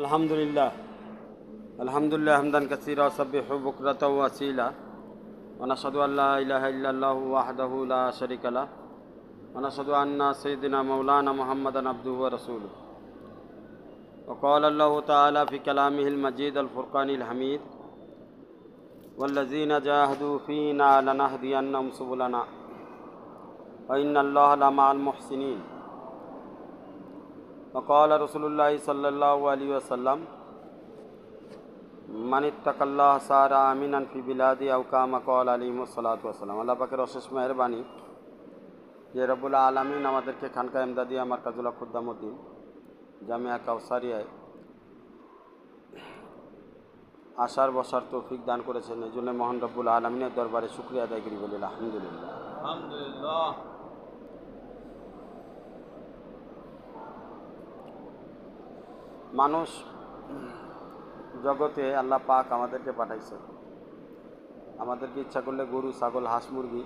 الحمد لله الحمد لله حمدا كثيرا وسبح بكرة وسيلة ونشهد أن لا إله إلا الله وحده لا شريك له ونشهد أن سيدنا مولانا محمدا عبده ورسوله وقال الله تعالى في كلامه المجيد الفرقان الحميد والذين جاهدوا فينا لنهدينهم سبلنا وإن الله لمع المحسنين وقال رسول الله صلى الله عليه وسلم من اتق الله سارا آمنا في بلادي أو كما قال عليه الصلاة والسلام আল্লাহ পাকের অশেষ মেহরবানি যে রবুল আলমিন আমাদেরকে খানকা আমার মার্কাজুল্লাহ খুদ্দামুদ্দিন জামিয়া কাউসারিয়ায় আশার বসার তৌফিক দান করেছেন এই জন্য মহান রব্বুল আলমিনের দরবারে শুক্রিয়া আদায় করি বলি আলহামদুলিল্লাহ আলহামদুলিল্লাহ মানুষ জগতে আল্লাহ পাক আমাদেরকে পাঠাইছে আমাদেরকে ইচ্ছা করলে গরু ছাগল হাঁস মুরগি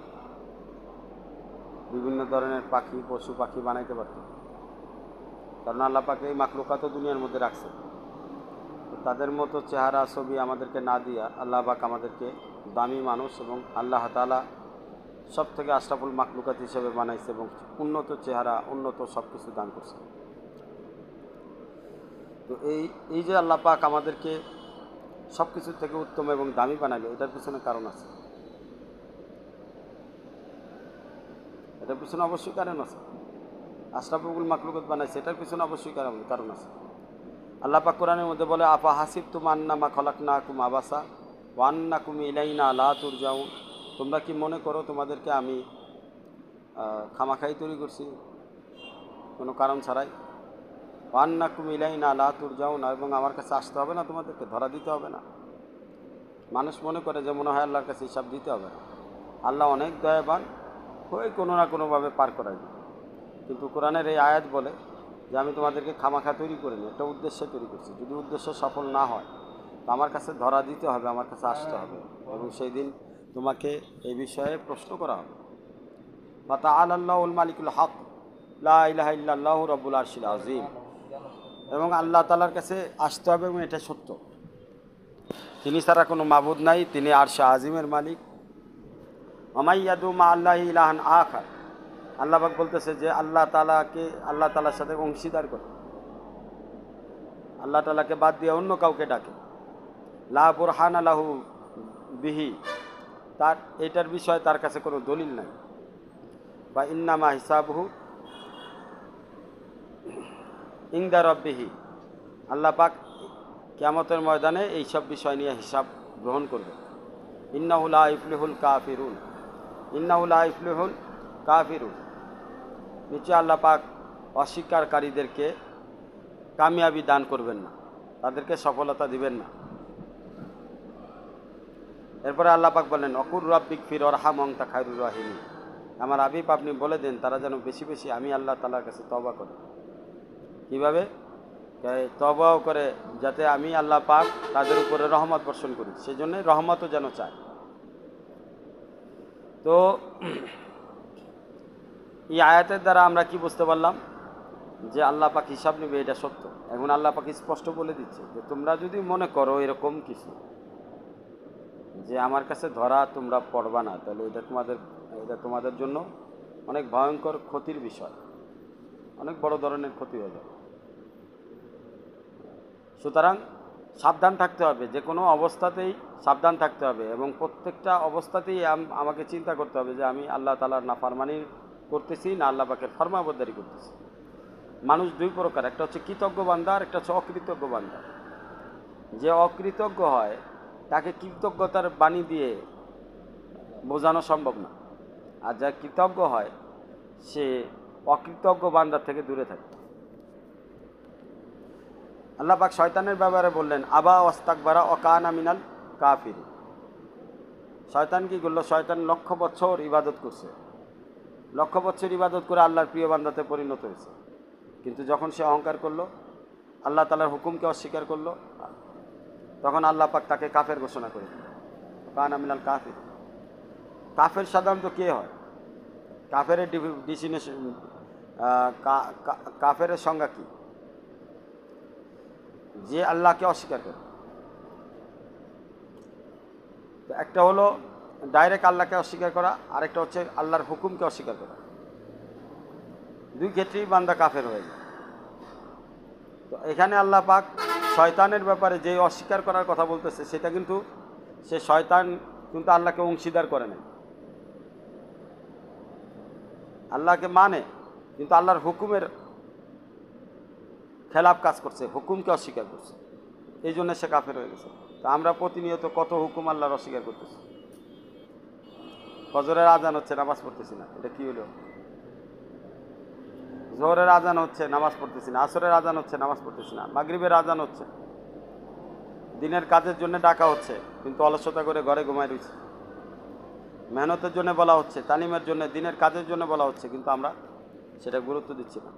বিভিন্ন ধরনের পাখি পশু পাখি বানাইতে পারত কারণ আল্লাহ পাকে এই তো দুনিয়ার মধ্যে রাখছে তাদের মতো চেহারা ছবি আমাদেরকে না দিয়া আল্লাহ পাক আমাদেরকে দামি মানুষ এবং আল্লাহ তালা সব থেকে আশরাফুল মাকলুকাত হিসেবে বানাইছে এবং উন্নত চেহারা উন্নত সব কিছু দান করছে তো এই এই যে আল্লাহ পাক আমাদেরকে সব কিছু থেকে উত্তম এবং দামি বানালো এটার পিছনে কারণ আছে এটার পিছনে অবশ্যই কারণ আছে আশরাফুল মাকলুকত বানাইছে এটার পিছনে অবশ্যই কারণ আছে আল্লাহ পাক কোরআনের মধ্যে বলে আপা হাসিব আন্না মা খলাক না কুম আবাসা না কুম ইলাইনা আল্লাহ তুর যাও তোমরা কি মনে করো তোমাদেরকে আমি খামাখাই তৈরি করছি কোনো কারণ ছাড়াই পান্না কুমিলাই না লাতুর যাও না এবং আমার কাছে আসতে হবে না তোমাদেরকে ধরা দিতে হবে না মানুষ মনে করে যে মনে হয় আল্লাহর কাছে হিসাব দিতে হবে না আল্লাহ অনেক দয়াবান হয়ে কোনো না কোনোভাবে পার যায় কিন্তু কোরআনের এই আয়াত বলে যে আমি তোমাদেরকে খামাখা তৈরি করে নিই একটা উদ্দেশ্যে তৈরি করছি যদি উদ্দেশ্য সফল না হয় তো আমার কাছে ধরা দিতে হবে আমার কাছে আসতে হবে এবং সেই দিন তোমাকে এই বিষয়ে প্রশ্ন করা হবে বা তা আল্লাহ উল মালিকুল হক লাহ রবুল আর্শিল আজিম এবং আল্লাহ তালার কাছে আসতে হবে এবং এটা সত্য তিনি ছাড়া কোনো মাবুদ নাই তিনি আর শাহ আজিমের মালিক অমাইয়াদু মা আল্লাহ ইলাহান আখার আল্লাহবাক বলতেছে যে আল্লাহ তালাকে আল্লাহ তালার সাথে অংশীদার করে আল্লাহ তালাকে বাদ দিয়ে অন্য কাউকে ডাকে লা বুরহান আল্লাহ বিহি তার এটার বিষয়ে তার কাছে কোনো দলিল নাই বা ইন্নামা হিসাবহু ইন্দা রব্বিহি আল্লাপাক ক্যামতের ময়দানে এই সব বিষয় নিয়ে হিসাব গ্রহণ করবে ইন্নাহুল্লাহ ইফলিহুল কাফিরুল ইন্নাহুল্লাহ ইফলিহুল কাফিরুল নিচে আল্লাপাক অস্বীকারীদেরকে অস্বীকারকারীদেরকে কামিয়াবি দান করবেন না তাদেরকে সফলতা দিবেন না এরপরে আল্লাপাক বলেন অকুর রব্বিক ফির অরহাম অংতা খায়রুর রাহিনী আমার আবিব আপনি বলে দেন তারা যেন বেশি বেশি আমি আল্লাহ তালার কাছে তবা করি কিভাবে তবাও করে যাতে আমি আল্লাহ পাক তাদের উপরে রহমত বর্ষণ করি সেই সেজন্য রহমতও যেন চায় তো এই আয়াতের দ্বারা আমরা কি বুঝতে পারলাম যে আল্লাহ পাক হিসাব নেবে এটা সত্য এখন আল্লাহ পাক স্পষ্ট বলে দিচ্ছে যে তোমরা যদি মনে করো এরকম কিছু যে আমার কাছে ধরা তোমরা পড়বা না তাহলে এটা তোমাদের এটা তোমাদের জন্য অনেক ভয়ঙ্কর ক্ষতির বিষয় অনেক বড় ধরনের ক্ষতি হয়ে যাবে সুতরাং সাবধান থাকতে হবে যে কোনো অবস্থাতেই সাবধান থাকতে হবে এবং প্রত্যেকটা অবস্থাতেই আমাকে চিন্তা করতে হবে যে আমি আল্লাহ তালার না ফারমানি করতেছি না আল্লাহ পাকের ফরমাবদারি করতেছি মানুষ দুই প্রকার একটা হচ্ছে কৃতজ্ঞ বান্ধা আর একটা হচ্ছে অকৃতজ্ঞ বান্ধা যে অকৃতজ্ঞ হয় তাকে কৃতজ্ঞতার বাণী দিয়ে বোঝানো সম্ভব না আর যা কৃতজ্ঞ হয় সে অকৃতজ্ঞ বান্দার থেকে দূরে থাকে আল্লাহ পাক শয়তানের ব্যাপারে বললেন আবা ওয়াস্তাকবারা অকানা মিনাল কাফির শয়তান কি করলো শয়তান লক্ষ বছর ইবাদত করছে লক্ষ বছর ইবাদত করে আল্লাহর প্রিয় বান্দাতে পরিণত হয়েছে কিন্তু যখন সে অহংকার করলো আল্লাহ তালার হুকুমকে অস্বীকার করলো তখন আল্লাহ পাক তাকে কাফের ঘোষণা করে দিল কানা মিনাল কাফির কাফের সাধারণত কে হয় কাফের ডিসিনেশন কাফের সংজ্ঞা কী যে আল্লাহকে অস্বীকার করে একটা হলো ডাইরেক্ট আল্লাহকে অস্বীকার করা আরেকটা হচ্ছে আল্লাহর হুকুমকে অস্বীকার করা দুই ক্ষেত্রেই বান্দা কাফের হয়ে যায় তো এখানে আল্লাহ পাক শয়তানের ব্যাপারে যে অস্বীকার করার কথা বলতেছে সেটা কিন্তু সে শয়তান কিন্তু আল্লাহকে অংশীদার করে নেয় আল্লাহকে মানে কিন্তু আল্লাহর হুকুমের খেলাফ কাজ করছে হুকুমকে অস্বীকার করছে এই জন্য সে কাফের হয়ে গেছে তো আমরা প্রতিনিয়ত কত হুকুম আল্লাহর অস্বীকার করতেছি ফজরের আজান হচ্ছে নামাজ পড়তেছি না এটা কী হলো জোহরের আজান হচ্ছে নামাজ পড়তেছি না আসরের আজান হচ্ছে নামাজ পড়তেছি না মাগরীবের আজান হচ্ছে দিনের কাজের জন্য ডাকা হচ্ছে কিন্তু অলস্যতা করে ঘরে ঘুমাই রয়েছে মেহনতের জন্য বলা হচ্ছে তালিমের জন্য দিনের কাজের জন্য বলা হচ্ছে কিন্তু আমরা সেটা গুরুত্ব দিচ্ছি না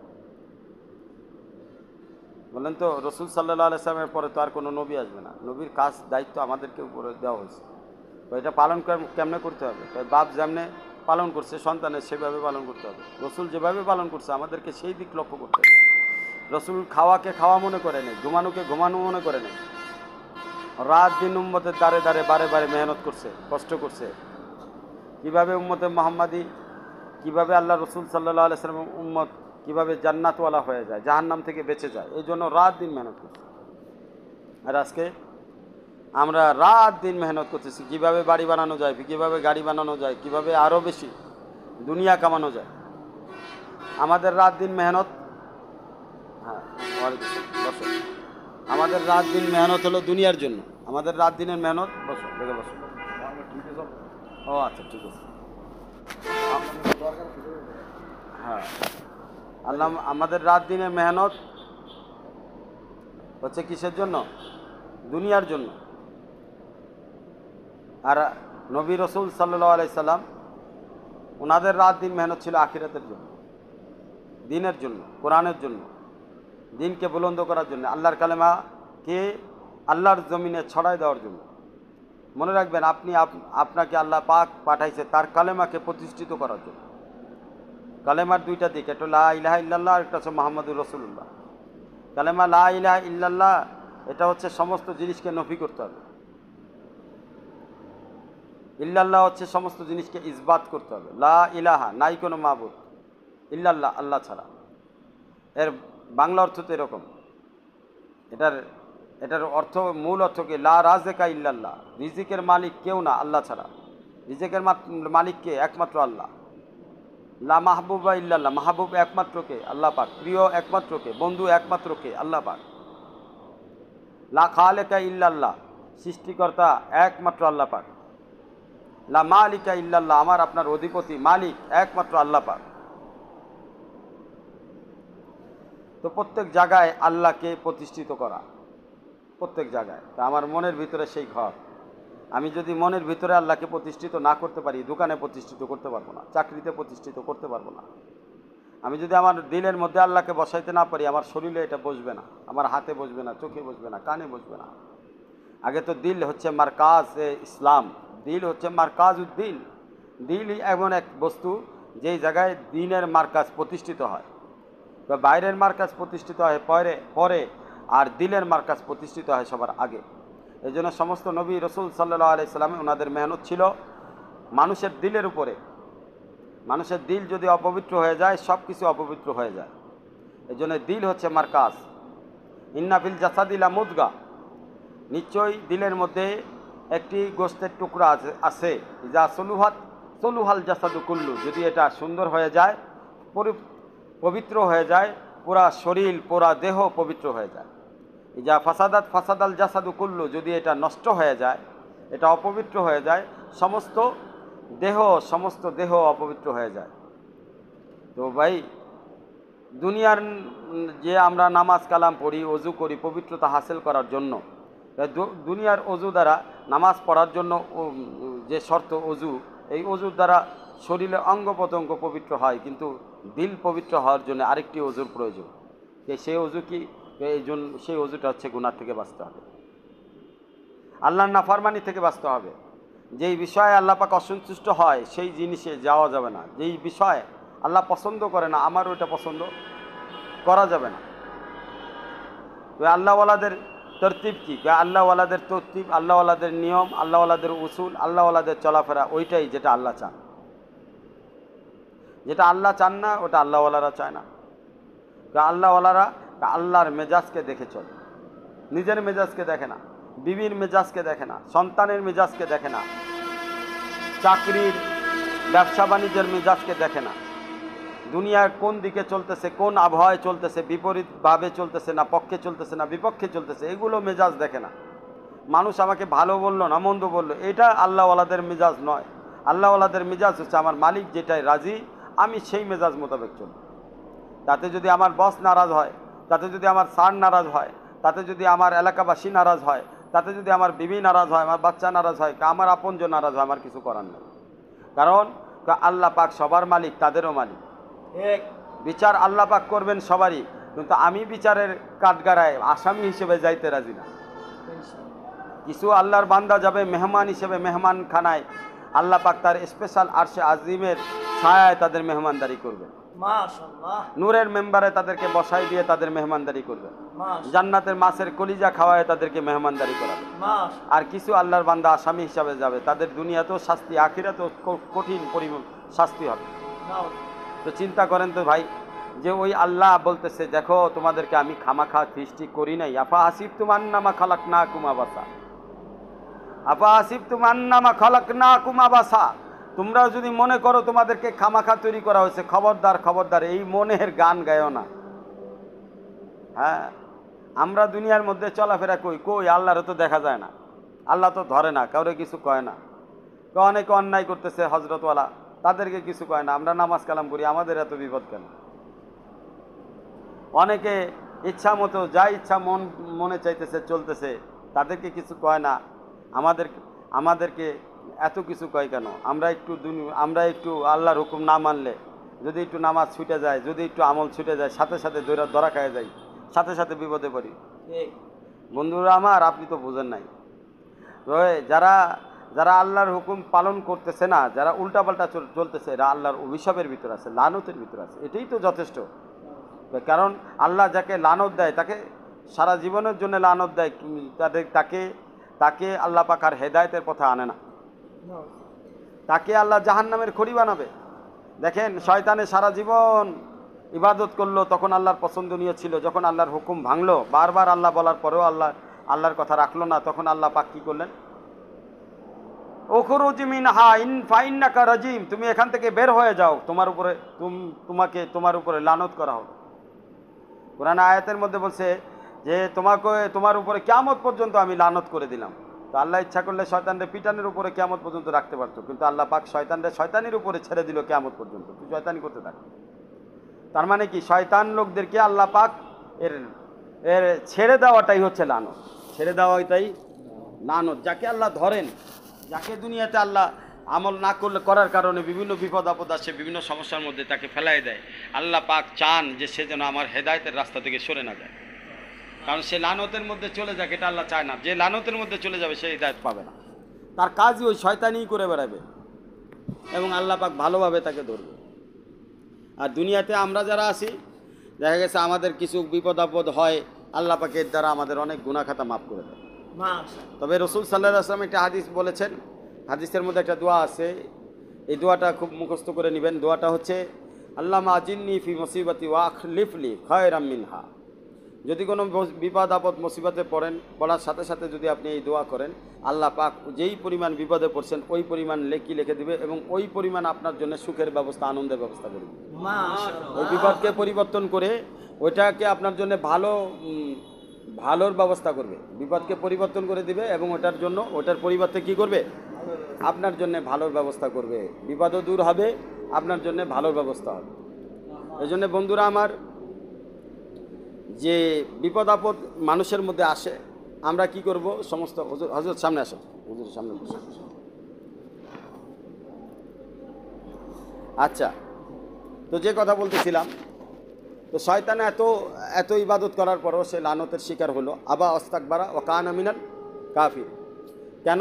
বললেন তো রসুল সাল্লাহ আলাইসলামের পরে তো আর কোনো নবী আসবে না নবীর কাজ দায়িত্ব আমাদেরকে উপরে দেওয়া হয়েছে তো এটা পালন কেমনে করতে হবে তাই বাপ যেমনে পালন করছে সন্তানের সেভাবে পালন করতে হবে রসুল যেভাবে পালন করছে আমাদেরকে সেই দিক লক্ষ্য করতে হবে রসুল খাওয়াকে খাওয়া মনে করে নেই ঘুমানোকে ঘুমানো মনে করে নেই রাত দিন উম্মতের দ্বারে দ্বারে বারে বারে মেহনত করছে কষ্ট করছে কিভাবে উম্মতে মোহাম্মদী কিভাবে আল্লাহ রসুল সাল্লাহ আলাইসালাম উম্মত কীভাবে জান্নাতওয়ালা হয়ে যায় জাহান্নাম থেকে বেঁচে যায় এই জন্য রাত দিন মেহনত করছি আর আজকে আমরা রাত দিন মেহনত করতেছি কীভাবে বাড়ি বানানো যায় কীভাবে গাড়ি বানানো যায় কীভাবে আরও বেশি দুনিয়া কামানো যায় আমাদের রাত দিন মেহনত হ্যাঁ আমাদের রাত দিন মেহনত হলো দুনিয়ার জন্য আমাদের রাত দিনের মেহনত বসো দেখে বসো ও আচ্ছা ঠিক আছে হ্যাঁ আল্লাহ আমাদের রাত দিনে মেহনত হচ্ছে কিসের জন্য দুনিয়ার জন্য আর নবী রসুল আলাই সাল্লাম ওনাদের রাত দিন মেহনত ছিল আখিরাতের জন্য দিনের জন্য কোরআনের জন্য দিনকে বুলন্দ করার জন্য আল্লাহর কালেমাকে আল্লাহর জমিনে ছড়াই দেওয়ার জন্য মনে রাখবেন আপনি আপনাকে আল্লাহ পাক পাঠাইছে তার কালেমাকে প্রতিষ্ঠিত করার জন্য কালেমার দুইটা দিক একটা লা ইলাহা ইল্লাল্লাহ আর একটা হচ্ছে মোহাম্মদুর রসুল্লাহ কালেমা লা ইলাহা ইল্লাল্লাহ এটা হচ্ছে সমস্ত জিনিসকে নফি করতে হবে ইল্লাল্লাহ হচ্ছে সমস্ত জিনিসকে ইজবাত করতে হবে লা ইলাহা নাই কোনো মাহবুদ ইল্লাল্লাহ আল্লাহ ছাড়া এর বাংলা অর্থ তো এরকম এটার এটার অর্থ মূল অর্থ কি লা রাজেকা ইল্লাল্লাহ রিজিকের মালিক কেউ না আল্লাহ ছাড়া রিজিকের মালিককে একমাত্র আল্লাহ লা মাহবুবা ইল্লাল্লাহ মাহবুব একমাত্রকে আল্লাহ পাক প্রিয় একমাত্রকে বন্ধু একমাত্রকে আল্লাহ পাক লা খালেকা ইল্লাল্লাহ সৃষ্টিকর্তা একমাত্র আল্লাহ পাক লা মালিকা ইল্লাল্লাহ আমার আপনার অধিপতি মালিক একমাত্র আল্লাহ পাক তো প্রত্যেক জায়গায় আল্লাহকে প্রতিষ্ঠিত করা প্রত্যেক জায়গায় তা আমার মনের ভিতরে সেই ঘর আমি যদি মনের ভিতরে আল্লাহকে প্রতিষ্ঠিত না করতে পারি দোকানে প্রতিষ্ঠিত করতে পারবো না চাকরিতে প্রতিষ্ঠিত করতে পারবো না আমি যদি আমার দিলের মধ্যে আল্লাহকে বসাইতে না পারি আমার শরীরে এটা বসবে না আমার হাতে বসবে না চোখে বসবে না কানে বসবে না আগে তো দিল হচ্ছে মার্কাজ ইসলাম দিল হচ্ছে মার কাজ উদ্দিন দিল এমন এক বস্তু যেই জায়গায় দিনের মার্কাজ প্রতিষ্ঠিত হয় বা বাইরের মার্কাজ প্রতিষ্ঠিত হয় পরে পরে আর দিলের মার্কাজ প্রতিষ্ঠিত হয় সবার আগে এই জন্য সমস্ত নবী রসুল সাল্লাহ আলি সাল্লামে ওনাদের মেহনত ছিল মানুষের দিলের উপরে মানুষের দিল যদি অপবিত্র হয়ে যায় সব কিছু অপবিত্র হয়ে যায় এই জন্য দিল হচ্ছে মার কাজ ইন্নাফিল জাসাদিলা মুদগা নিশ্চয়ই দিলের মধ্যে একটি গোস্তের টুকরা আছে আছে যা সলুহাত সলুহাল জাসাদু কুল্লু যদি এটা সুন্দর হয়ে যায় পবিত্র হয়ে যায় পুরা শরীর পুরা দেহ পবিত্র হয়ে যায় যা ফাসাদাত ফাসাদাল জাসাদু করল যদি এটা নষ্ট হয়ে যায় এটা অপবিত্র হয়ে যায় সমস্ত দেহ সমস্ত দেহ অপবিত্র হয়ে যায় তো ভাই দুনিয়ার যে আমরা নামাজ কালাম পড়ি অজু করি পবিত্রতা হাসিল করার জন্য দুনিয়ার অজু দ্বারা নামাজ পড়ার জন্য যে শর্ত অজু এই অজুর দ্বারা শরীরে অঙ্গ প্রত্যঙ্গ পবিত্র হয় কিন্তু দিল পবিত্র হওয়ার জন্য আরেকটি অজুর প্রয়োজন সেই অজু কি এই জন্য সেই অজুটা হচ্ছে গুণার থেকে বাঁচতে হবে আল্লাহর নাফারমানি থেকে বাঁচতে হবে যেই বিষয়ে আল্লাপাক অসন্তুষ্ট হয় সেই জিনিসে যাওয়া যাবে না যেই বিষয়ে আল্লাহ পছন্দ করে না আমার ওইটা পছন্দ করা যাবে না আল্লাহওয়ালাদের তরতিব কী আল্লাহওয়ালাদের তরতিব আল্লাহওয়ালাদের নিয়ম আল্লাহওয়ালাদের উসুল আল্লাহওয়ালাদের চলাফেরা ওইটাই যেটা আল্লাহ চান যেটা আল্লাহ চান না ওটা আল্লাহওয়ালারা চায় না আল্লাহওয়ালারা তা আল্লাহর মেজাজকে দেখে চলে নিজের মেজাজকে দেখে না বিবির মেজাজকে দেখে না সন্তানের মেজাজকে দেখে না চাকরির ব্যবসা বাণিজ্যের মেজাজকে দেখে না দুনিয়ার কোন দিকে চলতেছে কোন আবহাওয়ায় চলতেছে বিপরীতভাবে চলতেছে না পক্ষে চলতেছে না বিপক্ষে চলতেছে এগুলো মেজাজ দেখে না মানুষ আমাকে ভালো বললো না মন্দ বললো এটা আল্লাহওয়ালাদের মেজাজ নয় আল্লাহওয়ালাদের মেজাজ হচ্ছে আমার মালিক যেটাই রাজি আমি সেই মেজাজ মোতাবেক চলব তাতে যদি আমার বস নারাজ হয় তাতে যদি আমার সার নারাজ হয় তাতে যদি আমার এলাকাবাসী নারাজ হয় তাতে যদি আমার বিবি নারাজ হয় আমার বাচ্চা নারাজ হয় আমার আপনজন নারাজ হয় আমার কিছু করার নেই কারণ আল্লাহ পাক সবার মালিক তাদেরও মালিক বিচার আল্লাহ পাক করবেন সবারই কিন্তু আমি বিচারের কাঠগাড়ায় আসামি হিসেবে যাইতে রাজি না কিছু আল্লাহর বান্দা যাবে মেহমান হিসেবে মেহমান খানায় আল্লাহ পাক তার স্পেশাল আরশে আজিমের ছায়ায় তাদের মেহমানদারি করবেন নূরের মেম্বারে তাদেরকে বসাই দিয়ে তাদের মেহমানদারি করবে জান্নাতের মাছের কলিজা খাওয়ায় তাদেরকে মেহমানদারি করাবে আর কিছু আল্লাহর বান্দা আসামি হিসাবে যাবে তাদের দুনিয়াতেও শাস্তি আখিরাতেও কঠিন পরিমাণ শাস্তি হবে তো চিন্তা করেন তো ভাই যে ওই আল্লাহ বলতেছে দেখো তোমাদেরকে আমি খামাখা সৃষ্টি করি নাই আফা হাসিফ তোমার নামা খালাক না কুমাবাসা আফা হাসিফ তোমার নামা খালাক না কুমাবাসা তোমরা যদি মনে করো তোমাদেরকে খামাখা তৈরি করা হয়েছে খবরদার খবরদার এই মনের গান গায়ও না হ্যাঁ আমরা দুনিয়ার মধ্যে চলাফেরা কই কই আল্লাহরে তো দেখা যায় না আল্লাহ তো ধরে না কাউরে কিছু কয় না অনেকে অন্যায় করতেছে হজরতওয়ালা তাদেরকে কিছু কয় না আমরা নামাজ কালাম করি আমাদের এত বিপদ কেন অনেকে ইচ্ছা মতো যা ইচ্ছা মন মনে চাইতেছে চলতেছে তাদেরকে কিছু কয় না আমাদের আমাদেরকে এত কিছু কয় কেন আমরা একটু আমরা একটু আল্লাহর হুকুম না মানলে যদি একটু নামাজ ছুটে যায় যদি একটু আমল ছুটে যায় সাথে সাথে দৈরা ধরা খায় যাই সাথে সাথে বিপদে পড়ি বন্ধুরা আমার আপনি তো বোঝেন নাই যারা যারা আল্লাহর হুকুম পালন করতেছে না যারা উল্টাপাল্টা চলতেছে এরা আল্লাহর অভিশাপের ভিতর আছে লানতের ভিতর আছে এটাই তো যথেষ্ট কারণ আল্লাহ যাকে লানত দেয় তাকে সারা জীবনের জন্য লানত দেয় তাদের তাকে তাকে আল্লাহ পাকার হেদায়তের পথে আনে না তাকে আল্লাহ জাহান নামের খড়ি বানাবে দেখেন শয়তানে সারা জীবন ইবাদত করলো তখন আল্লাহর পছন্দনীয় ছিল যখন আল্লাহর হুকুম ভাঙলো বারবার আল্লাহ বলার পরেও আল্লাহ আল্লাহর কথা রাখলো না তখন আল্লাহ পাক কী করলেন ওখরুজমিন হা ইন ফাইন্নাকা রাজিম তুমি এখান থেকে বের হয়ে যাও তোমার উপরে তোমাকে তোমার উপরে লানত করা হবে কোরআন আয়াতের মধ্যে বলছে যে তোমাকে তোমার উপরে কেমত পর্যন্ত আমি লানত করে দিলাম তো আল্লাহ ইচ্ছা করলে শয়তানরে পিটানের উপরে কেমন পর্যন্ত রাখতে পারতো কিন্তু আল্লাহ পাক শয়তানরে শয়তানির উপরে ছেড়ে দিল কেমন পর্যন্ত তুই শয়তানি করতে থাক তার মানে কি শয়তান লোকদেরকে আল্লাহ পাক এর এর ছেড়ে দেওয়াটাই হচ্ছে লানত ছেড়ে দেওয়াটাই লানত যাকে আল্লাহ ধরেন যাকে দুনিয়াতে আল্লাহ আমল না করলে করার কারণে বিভিন্ন বিপদ আপদ আসে বিভিন্ন সমস্যার মধ্যে তাকে ফেলাই দেয় আল্লাহ পাক চান যে সে যেন আমার হেদায়তের রাস্তা থেকে সরে না যায় কারণ সে লানতের মধ্যে চলে যাক এটা আল্লাহ চায় না যে লানতের মধ্যে চলে যাবে সে হৃদায়ত পাবে না তার কাজই ওই শয়তানি করে বেড়াবে এবং আল্লাহ পাক ভালোভাবে তাকে ধরবে আর দুনিয়াতে আমরা যারা আছি দেখা গেছে আমাদের কিছু বিপদ আপদ হয় আল্লাহ পাকের দ্বারা আমাদের অনেক গুণাখাতা মাফ করে দেয় তবে রসুল সাল্লাহ আসলাম একটা হাদিস বলেছেন হাদিসের মধ্যে একটা দোয়া আছে এই দোয়াটা খুব মুখস্থ করে নেবেন দোয়াটা হচ্ছে আল্লাহ আজিন্নি ফি মুসিবতি ওয়াখ লিফলি খয়রাম মিনহা যদি কোনো বিপদ আপদ মুসিবতে পড়েন পড়ার সাথে সাথে যদি আপনি এই দোয়া করেন আল্লাহ পাক যেই পরিমাণ বিপদে পড়ছেন ওই পরিমাণ লেখি লিখে দিবে এবং ওই পরিমাণ আপনার জন্য সুখের ব্যবস্থা আনন্দের ব্যবস্থা করবে ওই বিপদকে পরিবর্তন করে ওইটাকে আপনার জন্য ভালো ভালোর ব্যবস্থা করবে বিপদকে পরিবর্তন করে দিবে এবং ওটার জন্য ওটার পরিবর্তে কি করবে আপনার জন্য ভালোর ব্যবস্থা করবে বিপদও দূর হবে আপনার জন্য ভালোর ব্যবস্থা হবে এই জন্য বন্ধুরা আমার যে বিপদ আপদ মানুষের মধ্যে আসে আমরা কি করব সমস্ত হজরত সামনে আসো হজুর সামনে আচ্ছা তো যে কথা বলতেছিলাম তো শয়তান এত এত ইবাদত করার পরও সে লানতের শিকার হলো আবা অস্তাকবারা ও কান আমিনাল কাফি কেন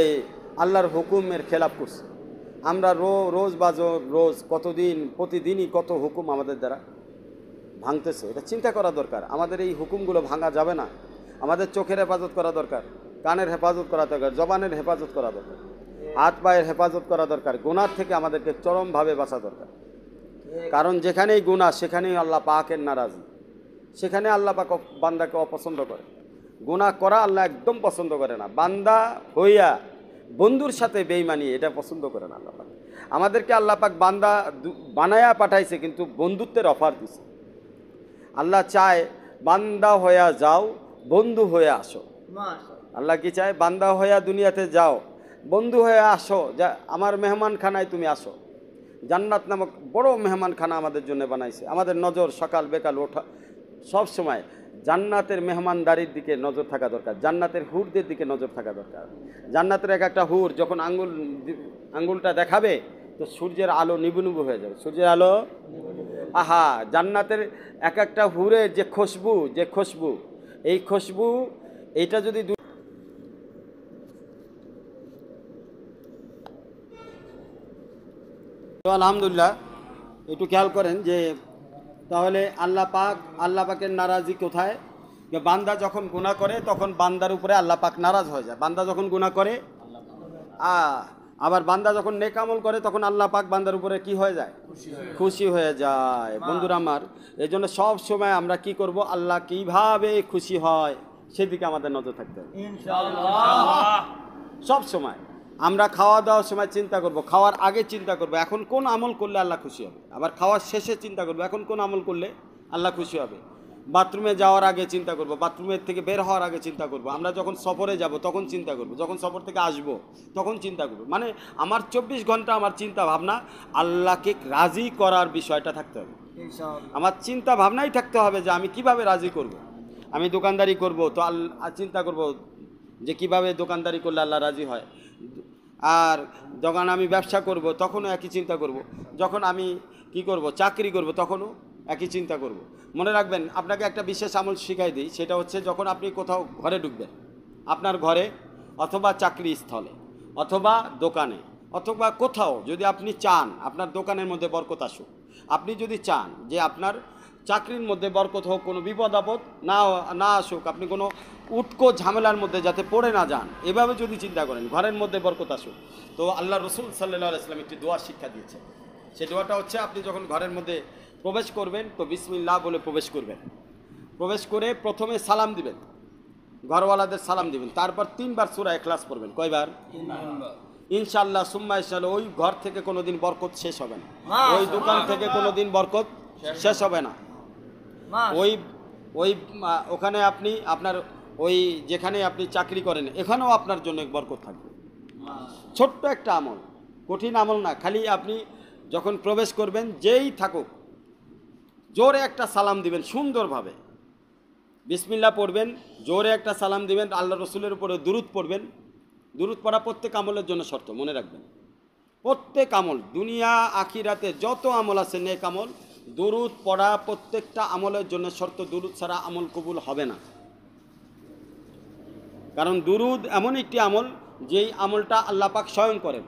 এই আল্লাহর হুকুমের খেলাফ করছে আমরা রো রোজ বাজো রোজ কতদিন প্রতিদিনই কত হুকুম আমাদের দ্বারা ভাঙতেছে এটা চিন্তা করা দরকার আমাদের এই হুকুমগুলো ভাঙা যাবে না আমাদের চোখের হেফাজত করা দরকার কানের হেফাজত করা দরকার জবানের হেফাজত করা দরকার হাত পায়ের হেফাজত করা দরকার গুনার থেকে আমাদেরকে চরমভাবে বাঁচা দরকার কারণ যেখানেই গুণা সেখানেই আল্লাহ পাকের নারাজি সেখানে আল্লাহ পাক বান্দাকে অপছন্দ করে গুণা করা আল্লাহ একদম পছন্দ করে না বান্দা হইয়া বন্ধুর সাথে বেইমানি এটা পছন্দ করে না আল্লাহ পাক আমাদেরকে আল্লাহ পাক বান্দা বানায়া পাঠাইছে কিন্তু বন্ধুত্বের অফার দিছে আল্লাহ চায় বান্দা হইয়া যাও বন্ধু হয়ে আসো আল্লাহ কি চায় বান্দা হইয়া দুনিয়াতে যাও বন্ধু হয়ে আসো যা আমার মেহমানখানায় তুমি আসো জান্নাত নামক বড় মেহমানখানা আমাদের জন্য বানাইছে আমাদের নজর সকাল বেকাল ওঠা সব সময় জান্নাতের মেহমানদারির দিকে নজর থাকা দরকার জান্নাতের হুরদের দিকে নজর থাকা দরকার জান্নাতের এক একটা হুর যখন আঙ্গুল আঙ্গুলটা দেখাবে তো সূর্যের আলো নিবু হয়ে যাবে সূর্যের আলো আহা জান্নাতের এক একটা হুরে যে খুশবু যে খুশবু এই খুশবু এইটা যদি আলহামদুলিল্লাহ একটু খেয়াল করেন যে তাহলে আল্লাহ পাক আল্লাহ পাকের নারাজি কোথায় বান্দা যখন গুণা করে তখন বান্দার উপরে আল্লাহ পাক নারাজ হয়ে যায় বান্দা যখন গুণা করে আ আবার বান্দা যখন নেক আমল করে তখন আল্লাহ পাক বান্দার উপরে কি হয়ে যায় খুশি হয়ে যায় বন্ধুরা আমার এই জন্য সব সময় আমরা কি করব আল্লাহ কিভাবে খুশি হয় সেদিকে আমাদের নজর থাকতে হবে সব সময় আমরা খাওয়া দাওয়ার সময় চিন্তা করব খাওয়ার আগে চিন্তা করব এখন কোন আমল করলে আল্লাহ খুশি হবে আবার খাওয়ার শেষে চিন্তা করব এখন কোন আমল করলে আল্লাহ খুশি হবে বাথরুমে যাওয়ার আগে চিন্তা করব বাথরুমের থেকে বের হওয়ার আগে চিন্তা করব আমরা যখন সফরে যাব তখন চিন্তা করব যখন সফর থেকে আসব তখন চিন্তা করব মানে আমার চব্বিশ ঘন্টা আমার চিন্তা ভাবনা আল্লাহকে রাজি করার বিষয়টা থাকতে হবে আমার চিন্তা ভাবনাই থাকতে হবে যে আমি কিভাবে রাজি করব। আমি দোকানদারি করব তো আল্লাহ চিন্তা করব যে কিভাবে দোকানদারি করলে আল্লাহ রাজি হয় আর যখন আমি ব্যবসা করব তখনও একই চিন্তা করব। যখন আমি কি করব চাকরি করব তখনও একই চিন্তা করব। মনে রাখবেন আপনাকে একটা বিশেষ আমল শিখাই দিই সেটা হচ্ছে যখন আপনি কোথাও ঘরে ঢুকবেন আপনার ঘরে অথবা চাকরি স্থলে অথবা দোকানে অথবা কোথাও যদি আপনি চান আপনার দোকানের মধ্যে বরকত আসুক আপনি যদি চান যে আপনার চাকরির মধ্যে বরকত হোক কোনো বিপদ আপদ না না আসুক আপনি কোনো উটকো ঝামেলার মধ্যে যাতে পড়ে না যান এভাবে যদি চিন্তা করেন ঘরের মধ্যে বরকত আসুক তো আল্লাহ রসুল সাল্লাহ আসলাম একটি দোয়া শিক্ষা দিয়েছে সেই দোয়াটা হচ্ছে আপনি যখন ঘরের মধ্যে প্রবেশ করবেন তো বিসমিল্লা বলে প্রবেশ করবেন প্রবেশ করে প্রথমে সালাম দিবেন ঘরওয়ালাদের সালাম দিবেন তারপর তিনবার সুরা এখলাস পড়বেন কয়বার ইনশাল্লাহ সুম্মা ইসাল ওই ঘর থেকে কোনোদিন বরকত শেষ হবে না ওই দোকান থেকে কোনো দিন বরকত শেষ হবে না ওই ওই ওখানে আপনি আপনার ওই যেখানে আপনি চাকরি করেন এখানেও আপনার জন্য বরকত থাকবে ছোট্ট একটা আমল কঠিন আমল না খালি আপনি যখন প্রবেশ করবেন যেই থাকুক জোরে একটা সালাম দিবেন সুন্দরভাবে বিসমিল্লা পড়বেন জোরে একটা সালাম দিবেন আল্লাহ রসুলের উপরে দুরুদ পড়বেন দুরুদ পড়া প্রত্যেক আমলের জন্য শর্ত মনে রাখবেন প্রত্যেক আমল দুনিয়া আখিরাতে যত আমল আছে নেক আমল দুরুদ পড়া প্রত্যেকটা আমলের জন্য শর্ত দুরুদ ছাড়া আমল কবুল হবে না কারণ দুরুদ এমন একটি আমল যেই আমলটা পাক স্বয়ং করেন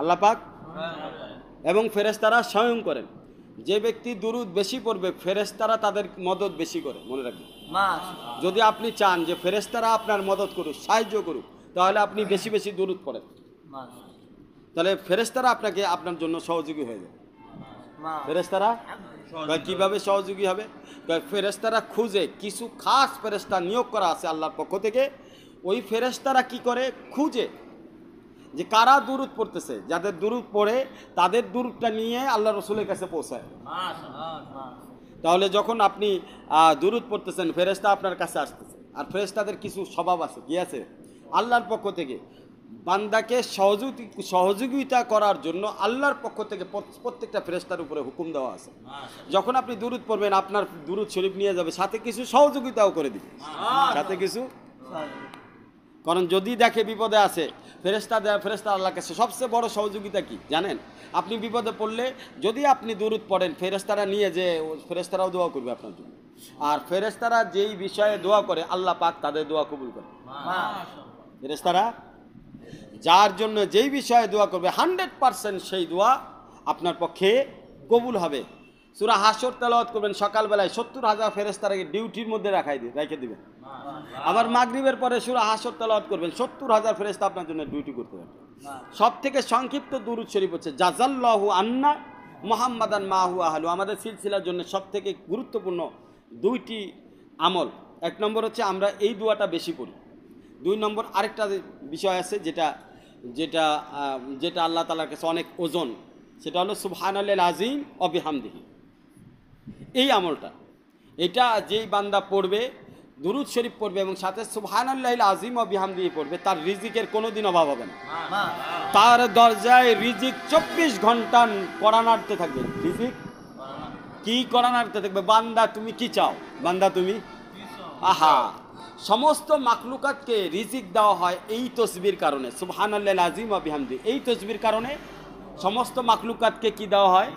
আল্লাপাক এবং ফেরেস্তারা স্বয়ং করেন যে ব্যক্তি দুরুদ বেশি পড়বে ফেরেস্তারা তাদের মদত বেশি করে মনে রাখবেন যদি আপনি চান যে ফেরেস্তারা আপনার মদত করুক সাহায্য করুক তাহলে আপনি বেশি বেশি দুরুদ পড়েন তাহলে ফেরেস্তারা আপনাকে আপনার জন্য সহযোগী হয়ে যাবে ফেরেস্তারা কিভাবে সহযোগী হবে ফেরেস্তারা খুঁজে কিছু খাস ফেরেস্তা নিয়োগ করা আছে আল্লাহর পক্ষ থেকে ওই ফেরেস্তারা কি করে খুঁজে যে কারা দূরত পড়তেছে যাদের দূরত পড়ে তাদের দুরুদটা নিয়ে আল্লাহ রসুলের কাছে পৌঁছায় তাহলে যখন আপনি দূরত পড়তেছেন ফেরেস্তা আপনার কাছে আসতেছে আর ফেরেস্তাদের কিছু স্বভাব আছে কি আছে আল্লাহর পক্ষ থেকে বান্দাকে সহযোগী সহযোগিতা করার জন্য আল্লাহর পক্ষ থেকে প্রত্যেকটা ফেরেস্তার উপরে হুকুম দেওয়া আছে যখন আপনি দূরত পড়বেন আপনার দূরত শরীফ নিয়ে যাবে সাথে কিছু সহযোগিতাও করে দিবে সাথে কিছু কারণ যদি দেখে বিপদে আছে ফেরেস্তা ফেরেস্তা আল্লাহ কাছে সবচেয়ে বড় সহযোগিতা কি জানেন আপনি বিপদে পড়লে যদি আপনি দূরত পড়েন ফেরেস্তারা নিয়ে যে ফেরেস্তারাও দোয়া করবে আপনার জন্য আর ফেরেস্তারা যেই বিষয়ে দোয়া করে আল্লাহ পাক তাদের দোয়া কবুল করে ফেরেস্তারা যার জন্য যেই বিষয়ে দোয়া করবে হান্ড্রেড পারসেন্ট সেই দোয়া আপনার পক্ষে কবুল হবে সুরা হাসর তেলাওয়াত করবেন সকালবেলায় সত্তর হাজার ফেরেস্তারাকে ডিউটির মধ্যে রাখাই দিয়ে রেখে দেবেন আবার মাগরীবের পরে সুরা হাসর তেলাওয়াত করবেন সত্তর হাজার ফেরেস্তা আপনার জন্য ডিউটি করতে পারেন সব থেকে সংক্ষিপ্ত দুরুদ শরীফ হচ্ছে জাজাল্লাহু আন্না মোহাম্মদান মাহু আহলু আমাদের সিলসিলার জন্য সব থেকে গুরুত্বপূর্ণ দুইটি আমল এক নম্বর হচ্ছে আমরা এই দুয়াটা বেশি পড়ি দুই নম্বর আরেকটা বিষয় আছে যেটা যেটা যেটা আল্লাহ তালার কাছে অনেক ওজন সেটা হলো সুবহান আজিম অবিহামদিহি এই আমলটা এটা যেই বান্দা পড়বে দুরুদ শরীফ পড়বে এবং সাথে সুবহানাল্লাহ আজিম ও বিহাম দিয়ে পড়বে তার রিজিকের কোনো দিন অভাব হবে না তার দরজায় রিজিক চব্বিশ ঘন্টা কড়া থাকবে রিজিক কি কড়া থাকবে বান্দা তুমি কি চাও বান্দা তুমি আহা সমস্ত মাকলুকাতকে রিজিক দেওয়া হয় এই তসবির কারণে সুবহান আল্লাহ আজিম দিয়ে এই তসবির কারণে সমস্ত মাকলুকাতকে কি দেওয়া হয়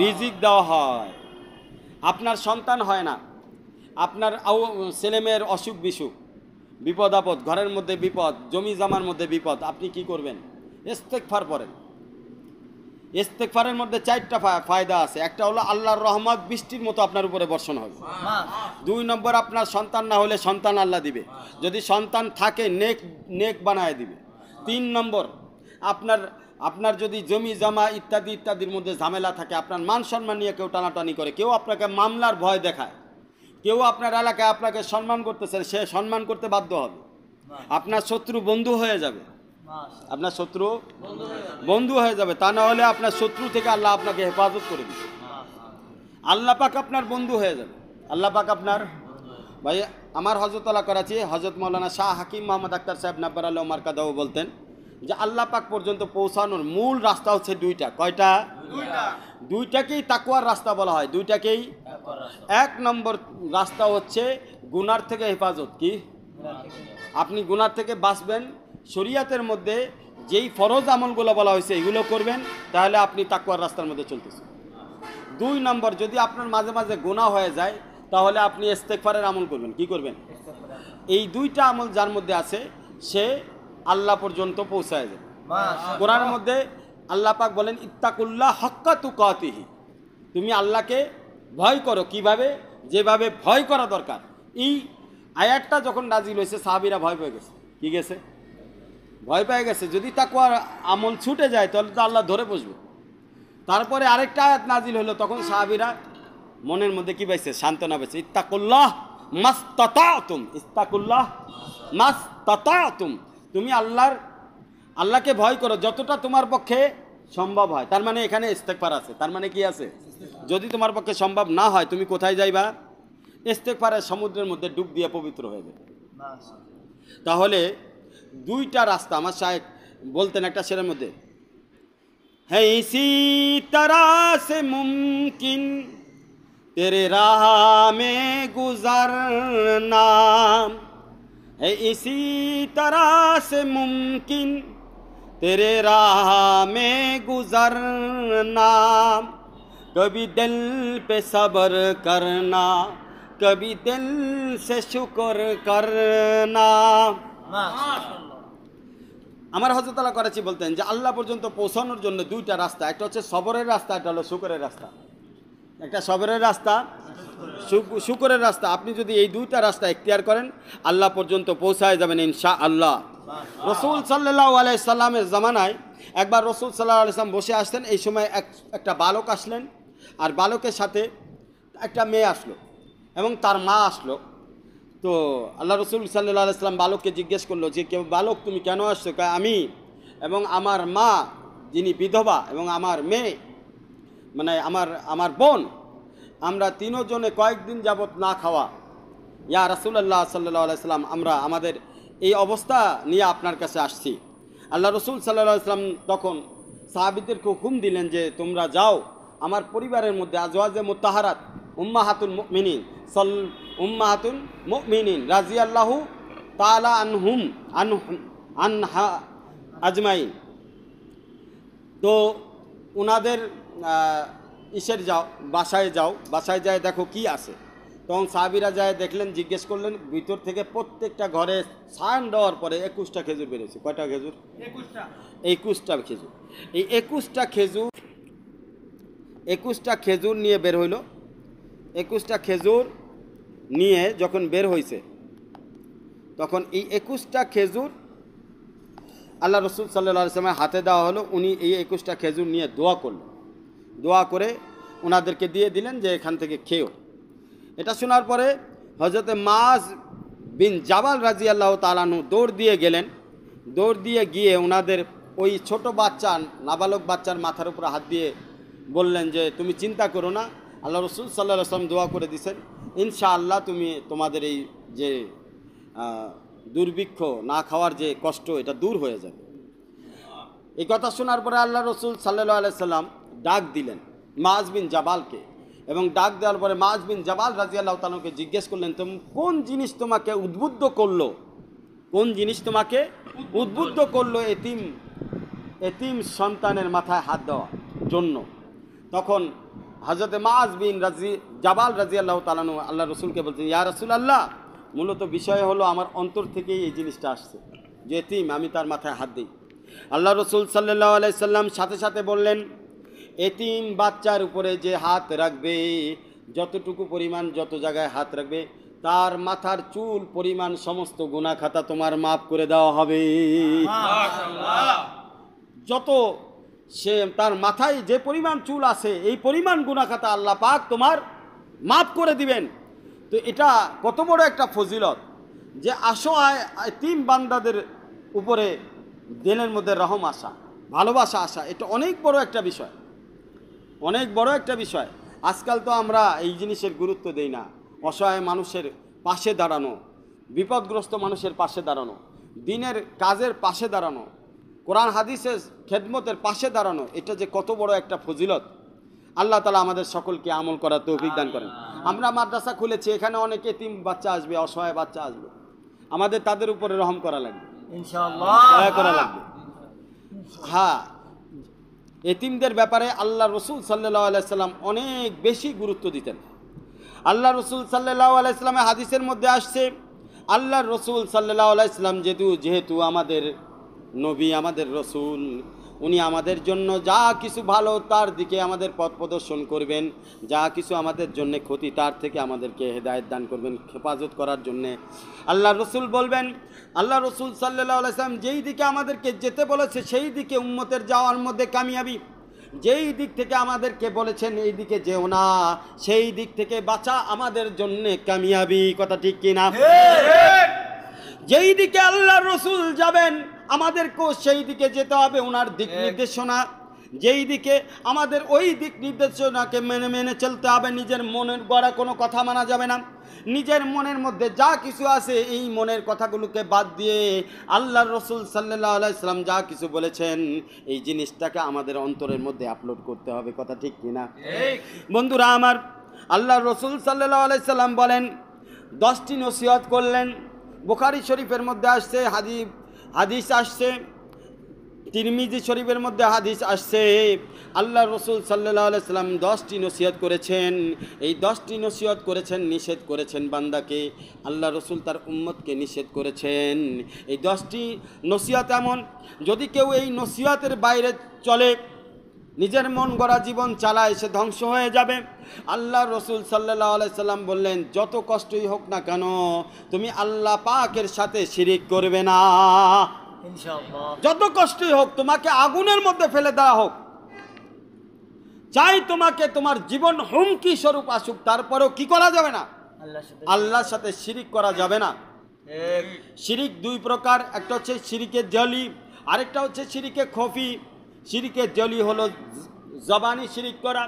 রিজিক দেওয়া হয় আপনার সন্তান হয় না আপনার ছেলেমেয়ের অসুখ বিসুখ বিপদ আপদ ঘরের মধ্যে বিপদ জমি জামার মধ্যে বিপদ আপনি কি করবেন ফার পরেন এস্তেক ফারের মধ্যে চারটা ফায়দা আছে একটা হলো আল্লাহর রহমত বৃষ্টির মতো আপনার উপরে বর্ষণ হবে দুই নম্বর আপনার সন্তান না হলে সন্তান আল্লাহ দিবে যদি সন্তান থাকে নেক নেক বানায় দিবে তিন নম্বর আপনার আপনার যদি জমি জমা ইত্যাদি ইত্যাদির মধ্যে ঝামেলা থাকে আপনার মান সম্মান নিয়ে কেউ টানাটানি করে কেউ আপনাকে মামলার ভয় দেখায় কেউ আপনার এলাকায় আপনাকে সম্মান করতেছে সে সম্মান করতে বাধ্য হবে আপনার শত্রু বন্ধু হয়ে যাবে আপনার শত্রু বন্ধু হয়ে যাবে তা না হলে আপনার শত্রু থেকে আল্লাহ আপনাকে হেফাজত করে দিবে আল্লাহ পাক আপনার বন্ধু হয়ে যাবে আল্লাহ পাক আপনার ভাই আমার হজরতলা করাছি হজরত মৌলানা শাহ হাকিম মোহাম্মদ আক্তার সাহেব নাব্বার আল্লাহ মার্কাদাও বলতেন যে আল্লাহ পাক পর্যন্ত পৌঁছানোর মূল রাস্তা হচ্ছে দুইটা কয়টা দুইটাকেই তাকুয়ার রাস্তা বলা হয় দুইটাকেই এক নম্বর রাস্তা হচ্ছে গুনার থেকে হেফাজত কি আপনি গুনার থেকে বাঁচবেন শরিয়াতের মধ্যে যেই ফরজ আমলগুলো বলা হয়েছে এগুলো করবেন তাহলে আপনি তাকুয়ার রাস্তার মধ্যে চলতেছেন দুই নম্বর যদি আপনার মাঝে মাঝে গোনা হয়ে যায় তাহলে আপনি ইস্তেকফারের আমল করবেন কি করবেন এই দুইটা আমল যার মধ্যে আছে সে আল্লাহ পর্যন্ত পৌঁছায় যায় কোরআন মধ্যে আল্লাহ পাক বলেন ইত্তাকুল্লাহ হক্কা কাতিহি তুমি আল্লাহকে ভয় করো কিভাবে যেভাবে ভয় করা দরকার এই আয়াতটা যখন নাজিল হয়েছে সাহাবিরা ভয় পেয়ে গেছে কি গেছে ভয় পেয়ে গেছে যদি তাকুয়ার আমল ছুটে যায় তাহলে তো আল্লাহ ধরে বসবে তারপরে আরেকটা আয়াত নাজিল হলো তখন সাহাবিরা মনের মধ্যে কি পাইছে সান্ত্বনা পাইছে ইত্তাকুল্লাহ মাস্তাতাতুম ইস্তাকুল্লাহ তুম তুমি আল্লাহর আল্লাহকে ভয় করো যতটা তোমার পক্ষে সম্ভব হয় তার মানে এখানে ইস্তেকবার আছে তার মানে কি আছে যদি তোমার পক্ষে সম্ভব না হয় তুমি কোথায় যাইবা ইস্তেকবারের সমুদ্রের মধ্যে ডুব দিয়ে পবিত্র হয়ে যাবে তাহলে দুইটা রাস্তা আমার সাহেব বলতেন একটা সেরের মধ্যে হ্যাঁ তারা সে মুমকিন তেরে রাহা মে গুজার নাম है इसी মুমকিন से मुमकिन तेरे राह में गुजरना कभी दिल पे सब्र करना कभी दिल से शुक्र আমার আমার হজরতালা করাচ্ছি বলতেন যে আল্লাহ পর্যন্ত পৌঁছানোর জন্য দুইটা রাস্তা একটা হচ্ছে সবরের রাস্তা একটা হলো শুকরের রাস্তা একটা সবরের রাস্তা শুকরের রাস্তা আপনি যদি এই দুইটা রাস্তা এখতিয়ার করেন আল্লাহ পর্যন্ত পৌঁছায় যাবেন ইনশা আল্লাহ রসুল সাল্লাহ আলাইসাল্লামের জামানায় একবার রসুল সাল্লাহ আলাইসাল্লাম বসে আসতেন এই সময় এক একটা বালক আসলেন আর বালকের সাথে একটা মেয়ে আসলো এবং তার মা আসলো তো আল্লাহ রসুল সাল্লাহ আলাইসাল্লাম বালককে জিজ্ঞেস করলো যে কেউ বালক তুমি কেন আসছো আমি এবং আমার মা যিনি বিধবা এবং আমার মেয়ে মানে আমার আমার বোন আমরা জনে কয়েকদিন যাবৎ না খাওয়া ইয়া রসুল্লাহ সাল্লা সাল্লাম আমরা আমাদের এই অবস্থা নিয়ে আপনার কাছে আসছি আল্লাহ রসুল সাল্লাহ সাল্লাম তখন সাহাবিদেরকে হুকুম দিলেন যে তোমরা যাও আমার পরিবারের মধ্যে আজওয়াজে মোত্তাহারাত উম্মাহাতুল মিনিন সল উম্মাহাতুল মিনিন রাজি আল্লাহু তালা হুম আন আনহা আজমাইন তো ওনাদের ইসের যাও বাসায় যাও বাসায় যায় দেখো কি আছে তখন সাহাবিরা যায় দেখলেন জিজ্ঞেস করলেন ভিতর থেকে প্রত্যেকটা ঘরে সান দেওয়ার পরে একুশটা খেজুর বেরিয়েছে কয়টা খেজুর একুশটা খেজুর এই একুশটা খেজুর একুশটা খেজুর নিয়ে বের হইল একুশটা খেজুর নিয়ে যখন বের হয়েছে তখন এই একুশটা খেজুর আল্লাহ রসুল সাল্লাহ সাল্লামের হাতে দেওয়া হলো উনি এই একুশটা খেজুর নিয়ে দোয়া করলো দোয়া করে ওনাদেরকে দিয়ে দিলেন যে এখান থেকে খেয়েও এটা শোনার পরে হজরতে মাস বিন জাবাল রাজি আল্লাহ তালানু দৌড় দিয়ে গেলেন দৌড় দিয়ে গিয়ে ওনাদের ওই ছোট বাচ্চা নাবালক বাচ্চার মাথার উপর হাত দিয়ে বললেন যে তুমি চিন্তা করো না আল্লাহ রসুল সাল্লাহ আসলাম দোয়া করে দিছেন ইনশাআল্লাহ তুমি তোমাদের এই যে দুর্ভিক্ষ না খাওয়ার যে কষ্ট এটা দূর হয়ে যাবে এই কথা শোনার পরে আল্লাহ রসুল সাল্লাহ আলাইসাল্লাম ডাক দিলেন মাজ বিন জাবালকে এবং ডাক দেওয়ার পরে মাজ বিন জাবাল রাজিয়াল্লাহ তালুকে জিজ্ঞেস করলেন তুমি কোন জিনিস তোমাকে উদ্বুদ্ধ করলো কোন জিনিস তোমাকে উদ্বুদ্ধ করলো এতিম এতিম সন্তানের মাথায় হাত দেওয়ার জন্য তখন হাজরতে মাজ বিন রাজি জাবাল রাজি আল্লাহ তালানু আল্লাহ রসুলকে বলছেন ইয়া রসুল আল্লাহ মূলত বিষয় হলো আমার অন্তর থেকেই এই জিনিসটা আসছে যে এতিম আমি তার মাথায় হাত দিই আল্লাহ রসুল সাল্লাহ আলাই সাল্লাম সাথে সাথে বললেন এতিম বাচ্চার উপরে যে হাত রাখবে যতটুকু পরিমাণ যত জায়গায় হাত রাখবে তার মাথার চুল পরিমাণ সমস্ত গুণা খাতা তোমার মাফ করে দেওয়া হবে যত সে তার মাথায় যে পরিমাণ চুল আছে এই পরিমাণ গুণা খাতা আল্লাহ পাক তোমার মাফ করে দিবেন তো এটা কত বড় একটা ফজিলত যে আসো আয় তিন বান্দাদের উপরে দিনের মধ্যে রহম আসা ভালোবাসা আসা এটা অনেক বড় একটা বিষয় অনেক বড় একটা বিষয় আজকাল তো আমরা এই জিনিসের গুরুত্ব দেই না অসহায় মানুষের পাশে দাঁড়ানো বিপদগ্রস্ত মানুষের পাশে দাঁড়ানো দিনের কাজের পাশে দাঁড়ানো কোরআন হাদিসের খেদমতের পাশে দাঁড়ানো এটা যে কত বড় একটা ফজিলত আল্লাহ তালা আমাদের সকলকে আমল করার তৌফিক দান করেন আমরা মাদ্রাসা খুলেছি এখানে অনেকে তিন বাচ্চা আসবে অসহায় বাচ্চা আসবে আমাদের তাদের উপরে রহম করা লাগবে করা লাগবে হ্যাঁ এতিমদের ব্যাপারে আল্লাহ রসুল সাল্লাহ আলাইসাল্লাম অনেক বেশি গুরুত্ব দিতেন আল্লাহ রসুল সাল্লাহ আলাইস্লামের হাদিসের মধ্যে আসছে আল্লাহ রসুল সাল্লাহ আলাইস্লাম যেহেতু যেহেতু আমাদের নবী আমাদের রসুল উনি আমাদের জন্য যা কিছু ভালো তার দিকে আমাদের পথ প্রদর্শন করবেন যা কিছু আমাদের জন্য ক্ষতি তার থেকে আমাদেরকে হেদায়ত দান করবেন হেফাজত করার জন্যে আল্লাহ রসুল বলবেন আল্লাহ রসুল সাল্লাহ সাল্লাম যেই দিকে আমাদেরকে যেতে বলেছে সেই দিকে উম্মতের যাওয়ার মধ্যে কামিয়াবি যেই দিক থেকে আমাদেরকে বলেছেন এই দিকে যেও না সেই দিক থেকে বাঁচা আমাদের জন্য কামিয়াবি কথা ঠিক কিনা যেই দিকে আল্লাহ রসুল যাবেন আমাদেরকেও সেই দিকে যেতে হবে ওনার দিক নির্দেশনা যেই দিকে আমাদের ওই দিক নির্দেশনাকে মেনে মেনে চলতে হবে নিজের মনের গড়া কোনো কথা মানা যাবে না নিজের মনের মধ্যে যা কিছু আছে এই মনের কথাগুলোকে বাদ দিয়ে আল্লাহ রসুল সাল্লাহ আলাইসাল্লাম যা কিছু বলেছেন এই জিনিসটাকে আমাদের অন্তরের মধ্যে আপলোড করতে হবে কথা ঠিক কিনা বন্ধুরা আমার আল্লাহ রসুল সাল্লাহ আলাইসাল্লাম বলেন দশটি নসিহত করলেন বোখারি শরীফের মধ্যে আসছে হাদিব হাদিস আসছে তিরমিজি শরীফের মধ্যে হাদিস আসছে আল্লাহ রসুল সাল্লাহ সাল্লাম দশটি নসিহত করেছেন এই দশটি নসিহত করেছেন নিষেধ করেছেন বান্দাকে আল্লাহ রসুল তার উম্মতকে নিষেধ করেছেন এই দশটি নসিহত এমন যদি কেউ এই নসিহতের বাইরে চলে নিজের মন গড়া জীবন চালায় সে ধ্বংস হয়ে যাবে আল্লাহ রসুল সাল্লাহ সাল্লাম বললেন যত কষ্টই হোক না কেন তুমি আল্লাহ পাকের সাথে শিরিক করবে না যত কষ্টই হোক তোমাকে আগুনের মধ্যে ফেলে দেওয়া হোক চাই তোমাকে তোমার জীবন হুমকি স্বরূপ আসুক তারপরেও কি করা যাবে না আল্লাহর সাথে শিরিক করা যাবে না শিরিক দুই প্রকার একটা হচ্ছে শিরিকের জলি আরেকটা হচ্ছে শিরিকে খফি শিরিকের জলি হলো জবানি শিরিক করা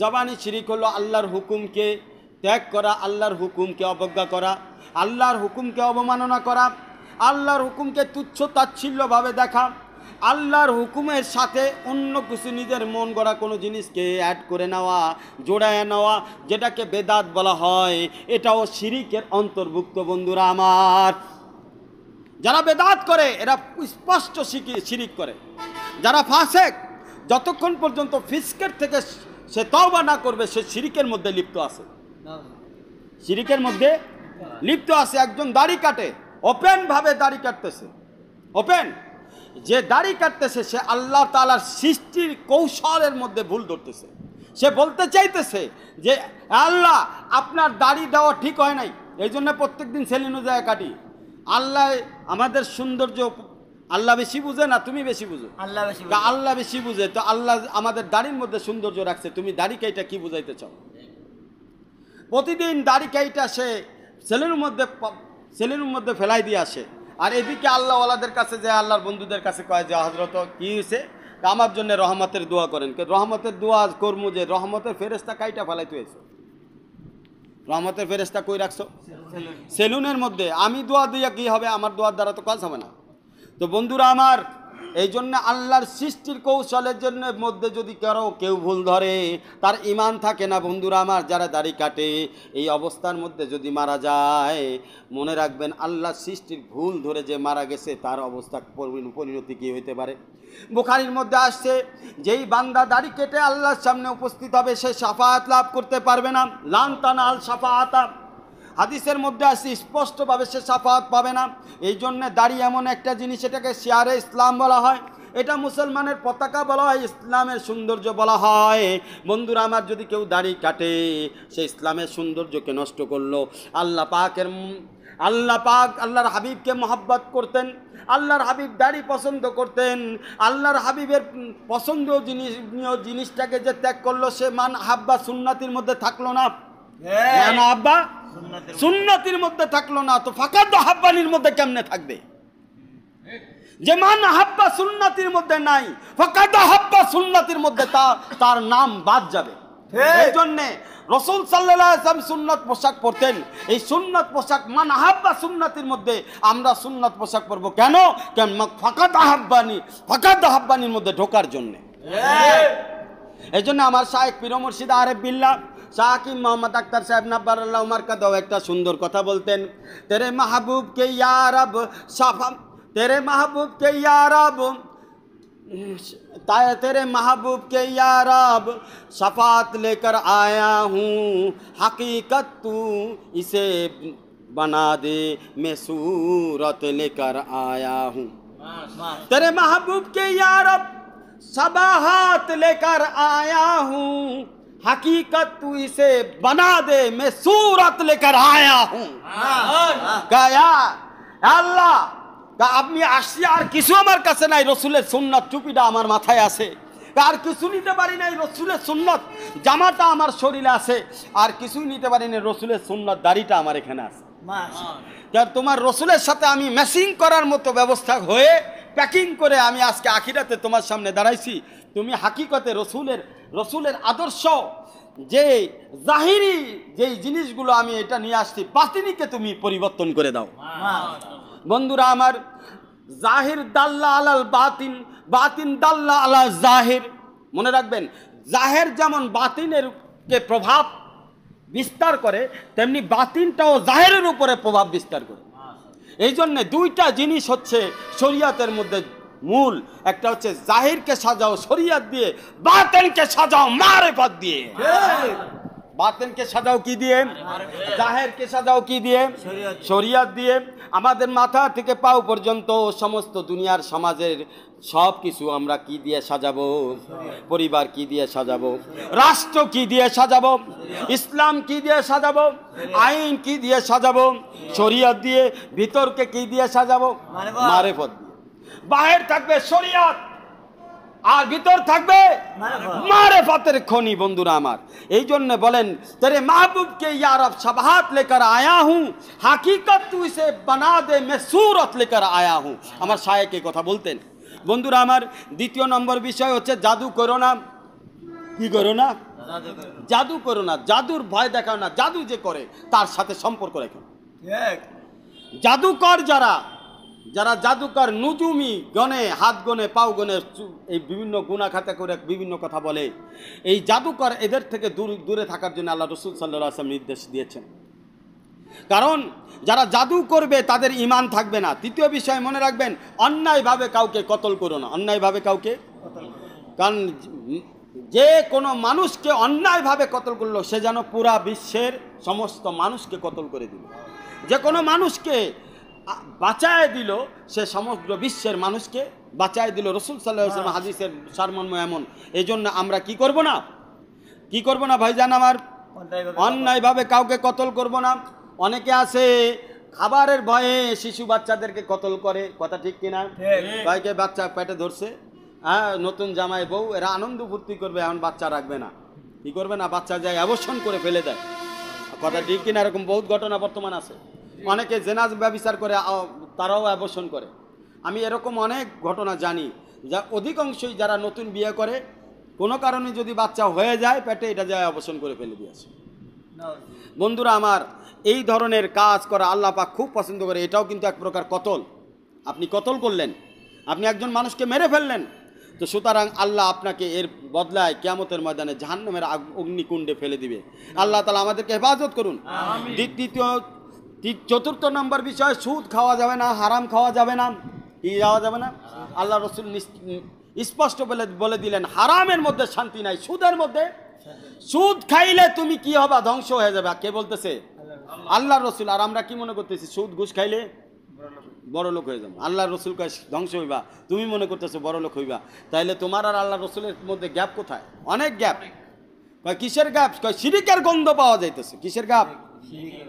জবানি শিরিক হলো আল্লাহর হুকুমকে ত্যাগ করা আল্লাহর হুকুমকে অবজ্ঞা করা আল্লাহর হুকুমকে অবমাননা করা আল্লাহর হুকুমকে তুচ্ছ তাচ্ছিল্যভাবে দেখা আল্লাহর হুকুমের সাথে অন্য কিছু নিজের মন গড়া কোনো জিনিসকে অ্যাড করে নেওয়া জোড়ায় নেওয়া যেটাকে বেদাত বলা হয় এটাও শিরিকের অন্তর্ভুক্ত বন্ধুরা আমার যারা বেদাত করে এরা স্পষ্ট শিরিক করে যারা ফাঁসেক যতক্ষণ পর্যন্ত ফিসকের থেকে সে তওবা না করবে সে শিরিকের মধ্যে লিপ্ত আছে শিরিকের মধ্যে লিপ্ত আছে একজন দাড়ি কাটে ওপেনভাবে দাড়ি কাটতেছে ওপেন যে দাড়ি কাটতেছে সে আল্লাহ তালার সৃষ্টির কৌশলের মধ্যে ভুল ধরতেছে সে বলতে চাইতেছে যে আল্লাহ আপনার দাড়ি দেওয়া ঠিক হয় নাই এই জন্য প্রত্যেক দিন সেলিনো কাটি আল্লাহ আমাদের সৌন্দর্য আল্লাহ বেশি বুঝে না তুমি বেশি বুঝো আল্লাহ বেশি আল্লাহ বেশি বুঝে তো আল্লাহ আমাদের দাড়ির মধ্যে সৌন্দর্য রাখছে তুমি দাড়ি এটা কি বুঝাইতে চাও প্রতিদিন দাড়ি এটা সে ছেলের মধ্যে ছেলের মধ্যে ফেলাই দিয়ে আসে আর এদিকে আল্লাহ ওয়ালাদের কাছে যে আল্লাহর বন্ধুদের কাছে কয় যে হজরত কি হয়েছে আমার জন্য রহমতের দোয়া করেন রহমতের দোয়া কর্ম যে রহমতের ফেরেস্তা কাইটা ফেলাইতে হয়েছে রহমতের ফেরেস্তা কই রাখছো সেলুনের মধ্যে আমি দোয়া দিয়া কী হবে আমার দোয়ার দ্বারা তো কাজ হবে না তো বন্ধুরা আমার এই জন্য আল্লাহর সৃষ্টির কৌশলের জন্য মধ্যে যদি কারো কেউ ভুল ধরে তার ইমান থাকে না বন্ধুরা আমার যারা দাড়ি কাটে এই অবস্থার মধ্যে যদি মারা যায় মনে রাখবেন আল্লাহর সৃষ্টির ভুল ধরে যে মারা গেছে তার অবস্থা পরিণতি কী হইতে পারে বোখারির মধ্যে আসছে যেই বান্দা দাড়ি কেটে আল্লাহর সামনে উপস্থিত হবে সে সাফাহাত লাভ করতে পারবে না লান তানা আল সাফাহাতা হাদিসের মধ্যে আসি স্পষ্টভাবে সে সাফাত পাবে না এই জন্যে দাড়ি এমন একটা জিনিস এটাকে শেয়ারে ইসলাম বলা হয় এটা মুসলমানের পতাকা বলা হয় ইসলামের সৌন্দর্য বলা হয় বন্ধুরা আমার যদি কেউ দাড়ি কাটে সে ইসলামের সৌন্দর্যকে নষ্ট করলো আল্লাহ পাকের আল্লাহ পাক আল্লাহর হাবিবকে মহাব্বত করতেন আল্লাহর হাবিব দাড়ি পছন্দ করতেন আল্লাহর হাবিবের পছন্দ জিনিস জিনিসটাকে যে ত্যাগ করলো সে মান হাব্বা সুন্নাতির মধ্যে থাকলো না হ্যাঁ। আব্বা সুন্নাতির মধ্যে থাকলো না তো ফাঁকা তো হাব্বানির মধ্যে কেমনে থাকবে যে মান হাব্বা সুন্নাতির মধ্যে নাই ফাঁকাদা হাব্বা সুন্নাতির মধ্যে তার তার নাম বাদ যাবে এই জন্যে রসুল সাল্লাম সুন্নত পোশাক পরতেন এই সুন্নত পোশাক মান আহাব্বা সুন্নাতির মধ্যে আমরা সুন্নত পোশাক পরব কেন কেন ফাঁকা আহাব্বানি ফাঁকা আহাব্বানির মধ্যে ঢোকার জন্যে এই জন্য আমার শাহেক পিরমর্শিদ আরেফ বিল্লা शाकिब मोहम्मद अख्तर साहेब नब्बर उमर का दो एक सुंदर कथा बोलते हैं तेरे महबूब के यारब साफा तेरे महबूब के यारब तेरे महबूब के यारब शफात लेकर आया हूँ हकीकत तू इसे बना दे मैं सूरत लेकर आया हूँ तेरे महबूब के यारब शबाहत लेकर आया हूँ हकीकत तू इसे बना दे मैं सूरत लेकर आया हूँ गया আল্লাহ আপনি আসছি আর কিছু আমার কাছে নাই রসুলের সুন্নত টুপিটা আমার মাথায় আছে আর কিছু নিতে পারি নাই রসুলের সুন্নত জামাটা আমার শরীরে আছে আর কিছুই নিতে পারি না রসুলের সুন্নত দাড়িটা আমার এখানে আছে তোমার রসুলের সাথে আমি ম্যাচিং করার মতো ব্যবস্থা হয়ে প্যাকিং করে আমি আজকে আখিরাতে তোমার সামনে দাঁড়াইছি তুমি হাকিকতে রসুলের রসুলের আদর্শ যে জাহিরি যেই জিনিসগুলো আমি এটা নিয়ে আসছি বাতিনিকে তুমি পরিবর্তন করে দাও বন্ধুরা আমার জাহির দাল্লা আলাল বাতিন বাতিন দাল্লা আলাল জাহির মনে রাখবেন জাহের যেমন বাতিনের কে প্রভাব বিস্তার করে তেমনি বাতিনটাও জাহেরের উপরে প্রভাব বিস্তার করে এই জন্যে দুইটা জিনিস হচ্ছে শরিয়াতের মধ্যে মূল একটা হচ্ছে জাহিরকে সাজাও শরিয়াত দিয়ে বাতেনকে সাজাও মারে পথ দিয়ে বাতেনকে সাজাও কি দিয়ে জাহেরকে সাজাও কি দিয়ে শরিয়াত দিয়ে আমাদের মাথা থেকে পাও পর্যন্ত সমস্ত দুনিয়ার সমাজের সব কিছু আমরা কি দিয়ে সাজাবো পরিবার কি দিয়ে সাজাবো রাষ্ট্র কি দিয়ে সাজাবো ইসলাম কি দিয়ে সাজাবো আইন কি দিয়ে সাজাবো শরিয়ত দিয়ে ভিতরকে কি দিয়ে সাজাবো মারেফত দিয়ে বাহির থাকবে শরিয়াত আর ভিতর থাকবে মারে ফাতের খনি বন্ধুরা আমার এই জন্য বলেন তেরে মাহবুবকে ইয়ারব সাবাহাত লেকার আয়া হুঁ হাকিকত তুই সে বানা দে মে সুরত লেকার আয়া হুঁ আমার সাহেক এই কথা বলতেন বন্ধুরা আমার দ্বিতীয় নম্বর বিষয় হচ্ছে জাদু করো না কি করো না জাদু করো না জাদুর ভয় দেখাও না জাদু যে করে তার সাথে সম্পর্ক রেখো জাদুকর যারা যারা জাদুকার নুজুমি গণে হাত গণে পাও গণে এই বিভিন্ন গুণা খাতা করে বিভিন্ন কথা বলে এই জাদুকর এদের থেকে দূর দূরে থাকার জন্য আল্লাহ রসুল সাল্লা আসলাম নির্দেশ দিয়েছেন কারণ যারা জাদু করবে তাদের ইমান থাকবে না তৃতীয় বিষয় মনে রাখবেন অন্যায়ভাবে কাউকে কতল করো না অন্যায়ভাবে কাউকে কারণ যে কোনো মানুষকে অন্যায়ভাবে কতল করলো সে যেন পুরা বিশ্বের সমস্ত মানুষকে কতল করে দিল যে কোনো মানুষকে বাঁচায় দিল সে সমগ্র বিশ্বের মানুষকে বাঁচায় দিল রসুল সাল্লাহ হাদিসের সারমর্ম এমন এই জন্য আমরা কি করব না কি করব না ভাইজান আমার অন্যায়ভাবে কাউকে কতল করব না অনেকে আছে খাবারের ভয়ে শিশু বাচ্চাদেরকে কতল করে কথা ঠিক কিনা ভাইকে বাচ্চা পেটে ধরছে হ্যাঁ নতুন জামাই বউ এরা আনন্দ ফুর্তি করবে এমন বাচ্চা রাখবে না কি করবে না বাচ্চা যায় অবসন করে ফেলে দেয় কথা ঠিক কিনা এরকম বহুত ঘটনা বর্তমান আছে অনেকে জেনাজ ব্যবচার করে তারাও অ্যাবর্ষণ করে আমি এরকম অনেক ঘটনা জানি যা অধিকাংশই যারা নতুন বিয়ে করে কোনো কারণে যদি বাচ্চা হয়ে যায় পেটে এটা যায় অবসন করে ফেলে দিয়েছে বন্ধুরা আমার এই ধরনের কাজ করা আল্লাহ পাক খুব পছন্দ করে এটাও কিন্তু এক প্রকার কতল আপনি কতল করলেন আপনি একজন মানুষকে মেরে ফেললেন তো সুতরাং আল্লাহ আপনাকে এর বদলায় কেয়ামতের ময়দানে জাহান্নামের অগ্নিকুণ্ডে ফেলে দিবে আল্লাহ তালা আমাদেরকে হেফাজত করুন দ্বিতীয় চতুর্থ নম্বর বিষয় সুদ খাওয়া যাবে না হারাম খাওয়া যাবে না ই যাওয়া যাবে না আল্লাহ রসুল স্পষ্ট বলে বলে দিলেন হারামের মধ্যে শান্তি নাই সুদের মধ্যে সুদ খাইলে তুমি কি হবা ধ্বংস হয়ে যাবে কে বলতেছে আল্লাহ রসুল আর আমরা কি মনে করতেছি সুদ ঘুষ খাইলে বড় লোক হয়ে যাবো আল্লাহ রসুল ধ্বংস হইবা তুমি মনে করতেছো বড় লোক হইবা তাইলে তোমার আর আল্লাহ রসুলের মধ্যে গ্যাপ কোথায় অনেক গ্যাপ কিসের গ্যাপ সিরিকের গন্ধ পাওয়া যাইতেছে কিসের গ্যাপ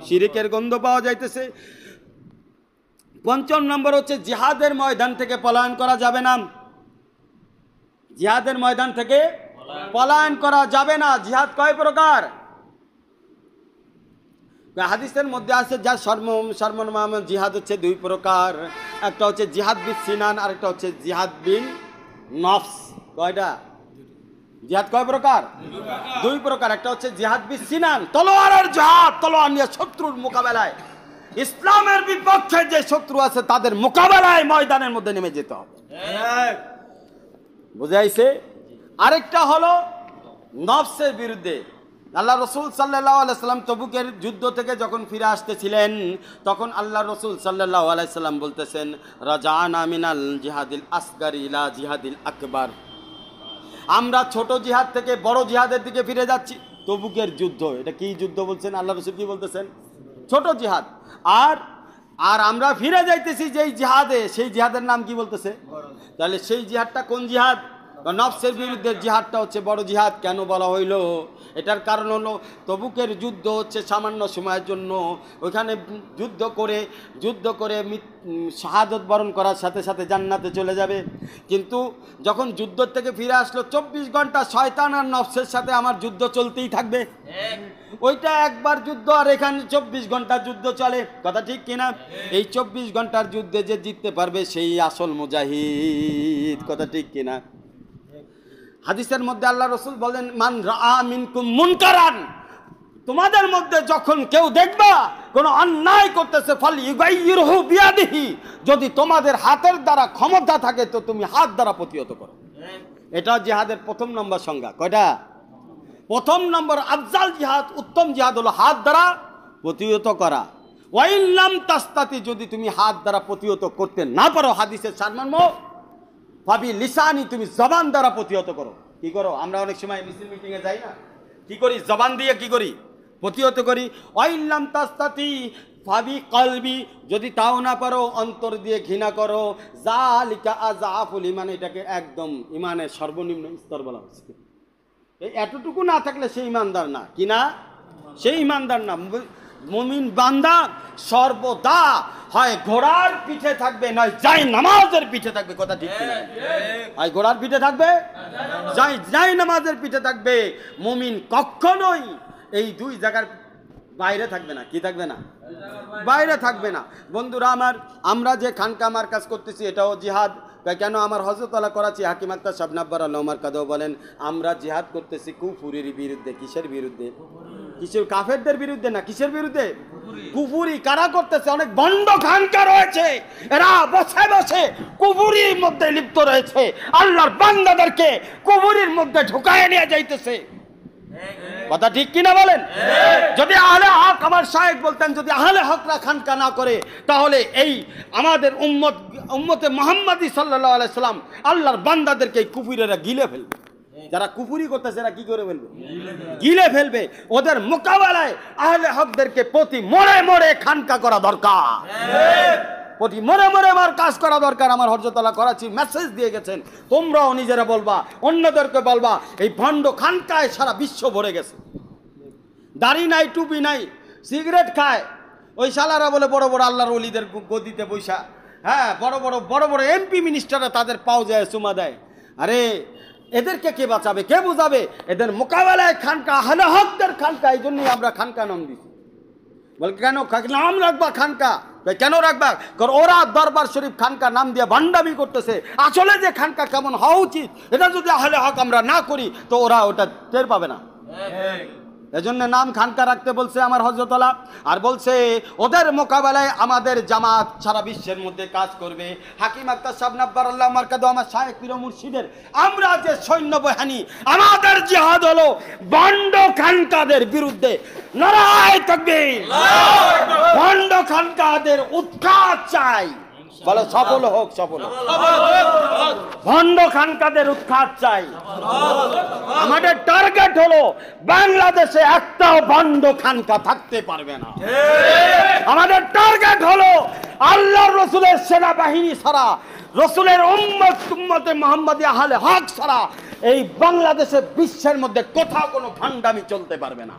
শিরিকের গন্ধ পাওয়া যাইতেছে পঞ্চম নম্বর হচ্ছে জিহাদের ময়দান থেকে পলায়ন করা যাবে না জিহাদের ময়দান থেকে পলায়ন করা যাবে না জিহাদ কয় প্রকার হাদিসের মধ্যে আছে যা সর্ম সর্বনাম জিহাদ হচ্ছে দুই প্রকার একটা হচ্ছে জিহাদ বিন সিনান একটা হচ্ছে জিহাদ বিন নফস কয়টা জিহাদ কয় প্রকার দুই প্রকার একটা হচ্ছে জিহাদ বি সিনান তলোয়ারের জিহাদ তলোয়ার নিয়ে শত্রুর মোকাবেলায় ইসলামের বিপক্ষে যে শত্রু আছে তাদের মোকাবেলায় ময়দানের মধ্যে নেমে যেতে হবে হ্যাঁ। বুঝাইছে আরেকটা হলো নফসের বিরুদ্ধে আল্লাহ রসুল সাল্লাহ আলাইসাল্লাম তবুকের যুদ্ধ থেকে যখন ফিরে আসতেছিলেন তখন আল্লাহ রসুল সাল্লাহ আলাইসাল্লাম বলতেছেন রাজা আমিনাল জিহাদিল আসগার ইলা জিহাদিল আকবর আমরা ছোট জিহাদ থেকে বড় জিহাদের দিকে ফিরে যাচ্ছি তবুকের যুদ্ধ এটা কি যুদ্ধ বলছেন আল্লাহ রসুল কি বলতেছেন ছোট জিহাদ আর আর আমরা ফিরে যাইতেছি যেই জিহাদে সেই জিহাদের নাম কি বলতেছে তাহলে সেই জিহাদটা কোন জিহাদ নফসের বিরুদ্ধে জিহাদটা হচ্ছে বড় জিহাদ কেন বলা হইল এটার কারণ হলো তবুকের যুদ্ধ হচ্ছে সামান্য সময়ের জন্য ওইখানে যুদ্ধ করে যুদ্ধ করে শাহাদত বরণ করার সাথে সাথে জান্নাতে চলে যাবে কিন্তু যখন যুদ্ধ থেকে ফিরে আসলো চব্বিশ ঘন্টা শয়তান আর নফসের সাথে আমার যুদ্ধ চলতেই থাকবে ওইটা একবার যুদ্ধ আর এখানে চব্বিশ ঘন্টা যুদ্ধ চলে কথা ঠিক কিনা এই চব্বিশ ঘন্টার যুদ্ধে যে জিততে পারবে সেই আসল মুজাহিদ কথা ঠিক কিনা হাদিসের মধ্যে আল্লাহ রসুল বলেন মান মুন করান তোমাদের মধ্যে যখন কেউ দেখবা কোনো অন্যায় করতেছে ফল ইউগাইরহু যদি তোমাদের হাতের দ্বারা ক্ষমতা থাকে তো তুমি হাত দ্বারা প্রতিহত করো এটা জিহাদের প্রথম নম্বর সংজ্ঞা কয়টা প্রথম নম্বর আফজাল জিহাদ উত্তম জিহাদ হলো হাত দ্বারা প্রতিহত করা ওয়াইল্লাম তাস্তাতি যদি তুমি হাত দ্বারা প্রতিহত করতে না পারো হাদিসের সারমর্ম ফাবি লিসানি তুমি জবান দ্বারা প্রতিহত করো কি করো আমরা অনেক সময় মিছিল মিটিংয়ে যাই না কি করি জবান দিয়ে কি করি প্রতিহত করি অইল্লাম তাস্তাতি ফাবি কলবি যদি তাও না পারো অন্তর দিয়ে ঘৃণা করো যা লিকা আজাফুল ইমান এটাকে একদম ইমানের সর্বনিম্ন স্তর বলা হচ্ছে এই এতটুকু না থাকলে সেই ইমানদার না কি না সেই ইমানদার না মুমিন বান্দা সর্বদা হয় ঘোড়ার পিঠে থাকবে নয় যাই নামাজের পিঠে থাকবে কথা ঠিক হয় ঘোড়ার পিঠে থাকবে যাই যাই নামাজের পিঠে থাকবে মুমিন কখনোই এই দুই জায়গার বাইরে থাকবে না কি থাকবে না বাইরে থাকবে না বন্ধুরা আমার আমরা যে খানকা আমার কাজ করতেছি এটাও জিহাদ কেন আমার হজরতলা করাচি হাকিম আক্তার সাবনাব্বার আল্লাহমার কাদেও বলেন আমরা জিহাদ করতেছি কুফুরির বিরুদ্ধে কিসের বিরুদ্ধে কিসের কাফেরদের বিরুদ্ধে না কিসের বিরুদ্ধে কুফুরি কারা করতেছে অনেক বন্ড খানকা রয়েছে এরা বসে বসে কুফুরির মধ্যে লিপ্ত রয়েছে আল্লাহর বান্দাদেরকে কুফুরির মধ্যে ঢুকায় নিয়ে যাইতেছে হ্যাঁ, কথা ঠিক কিনা বলেন যদি আহলে হক আমার সাহেব বলতেন যদি আহলে হকরা খানকা না করে তাহলে এই আমাদের উম্মত উম্মতে মোহাম্মদী সাল্লাহ আলাইসালাম আল্লাহর বান্দাদেরকে কুপুরেরা গিলে ফেলবে যারা কুপুরি করতেছে এরা কি করে ফেলবে গিলে ফেলবে ওদের মোকাবেলায় আহলে হকদেরকে প্রতি মোড়ে মোড়ে খানকা করা দরকার প্রতি মনে মনে আমার কাজ করা দরকার আমার হরজতলা করাচ্ছি মেসেজ দিয়ে গেছেন তোমরাও নিজেরা বলবা অন্যদেরকে বলবা এই ভণ্ড খানকায় সারা বিশ্ব ভরে গেছে দাড়ি নাই টুপি নাই সিগারেট খায় ওই সালারা বলে বড় বড় আল্লাহর অলিদের গদিতে বৈশা হ্যাঁ বড় বড় বড় বড় এমপি মিনিস্টাররা তাদের পাও যায় চুমা দেয় আরে এদেরকে কে বাঁচাবে কে বোঝাবে এদের মোকাবেলায় খানকা আহলে হকদের খানকা এই জন্যই আমরা খানকা নাম দিছি বল কেন নাম রাখবা খানকা কেন রাখবা কারণ ওরা দরবার শরীফ খানকা নাম দিয়ে ভান্ডামি করতেছে আসলে যে খানকা কেমন হওয়া উচিত এটা যদি আহলে হক আমরা না করি তো ওরা ওটা টের পাবে না এজন্য নাম খানকা রাখতে বলছে আমার হজরতলা আর বলছে ওদের মোকাবেলায় আমাদের জামাত সারা বিশ্বের মধ্যে কাজ করবে হাকিম আক্তার সাবনাব্বার আল্লাহ মার্কাদ আমার শাহেক পীর মুর্শিদের আমরা যে সৈন্য বহানি আমাদের জেহাদ হলো বন্ড খানকাদের বিরুদ্ধে নারায় থাকবে বন্ড খানকাদের উৎখাত চাই বলো সফল হোক সফল ভণ্ড খানকাদের উৎখাত চাই আমাদের টার্গেট হলো বাংলাদেশে একটাও ভন্ড খানকা থাকতে পারবে না আমাদের টার্গেট হলো আল্লাহ রসুলের সেনাবাহিনী ছাড়া রসুলের উম্মত উম্মতে মোহাম্মদ আহলে হক ছাড়া এই বাংলাদেশে বিশ্বের মধ্যে কোথাও কোনো ভান্ডামি চলতে পারবে না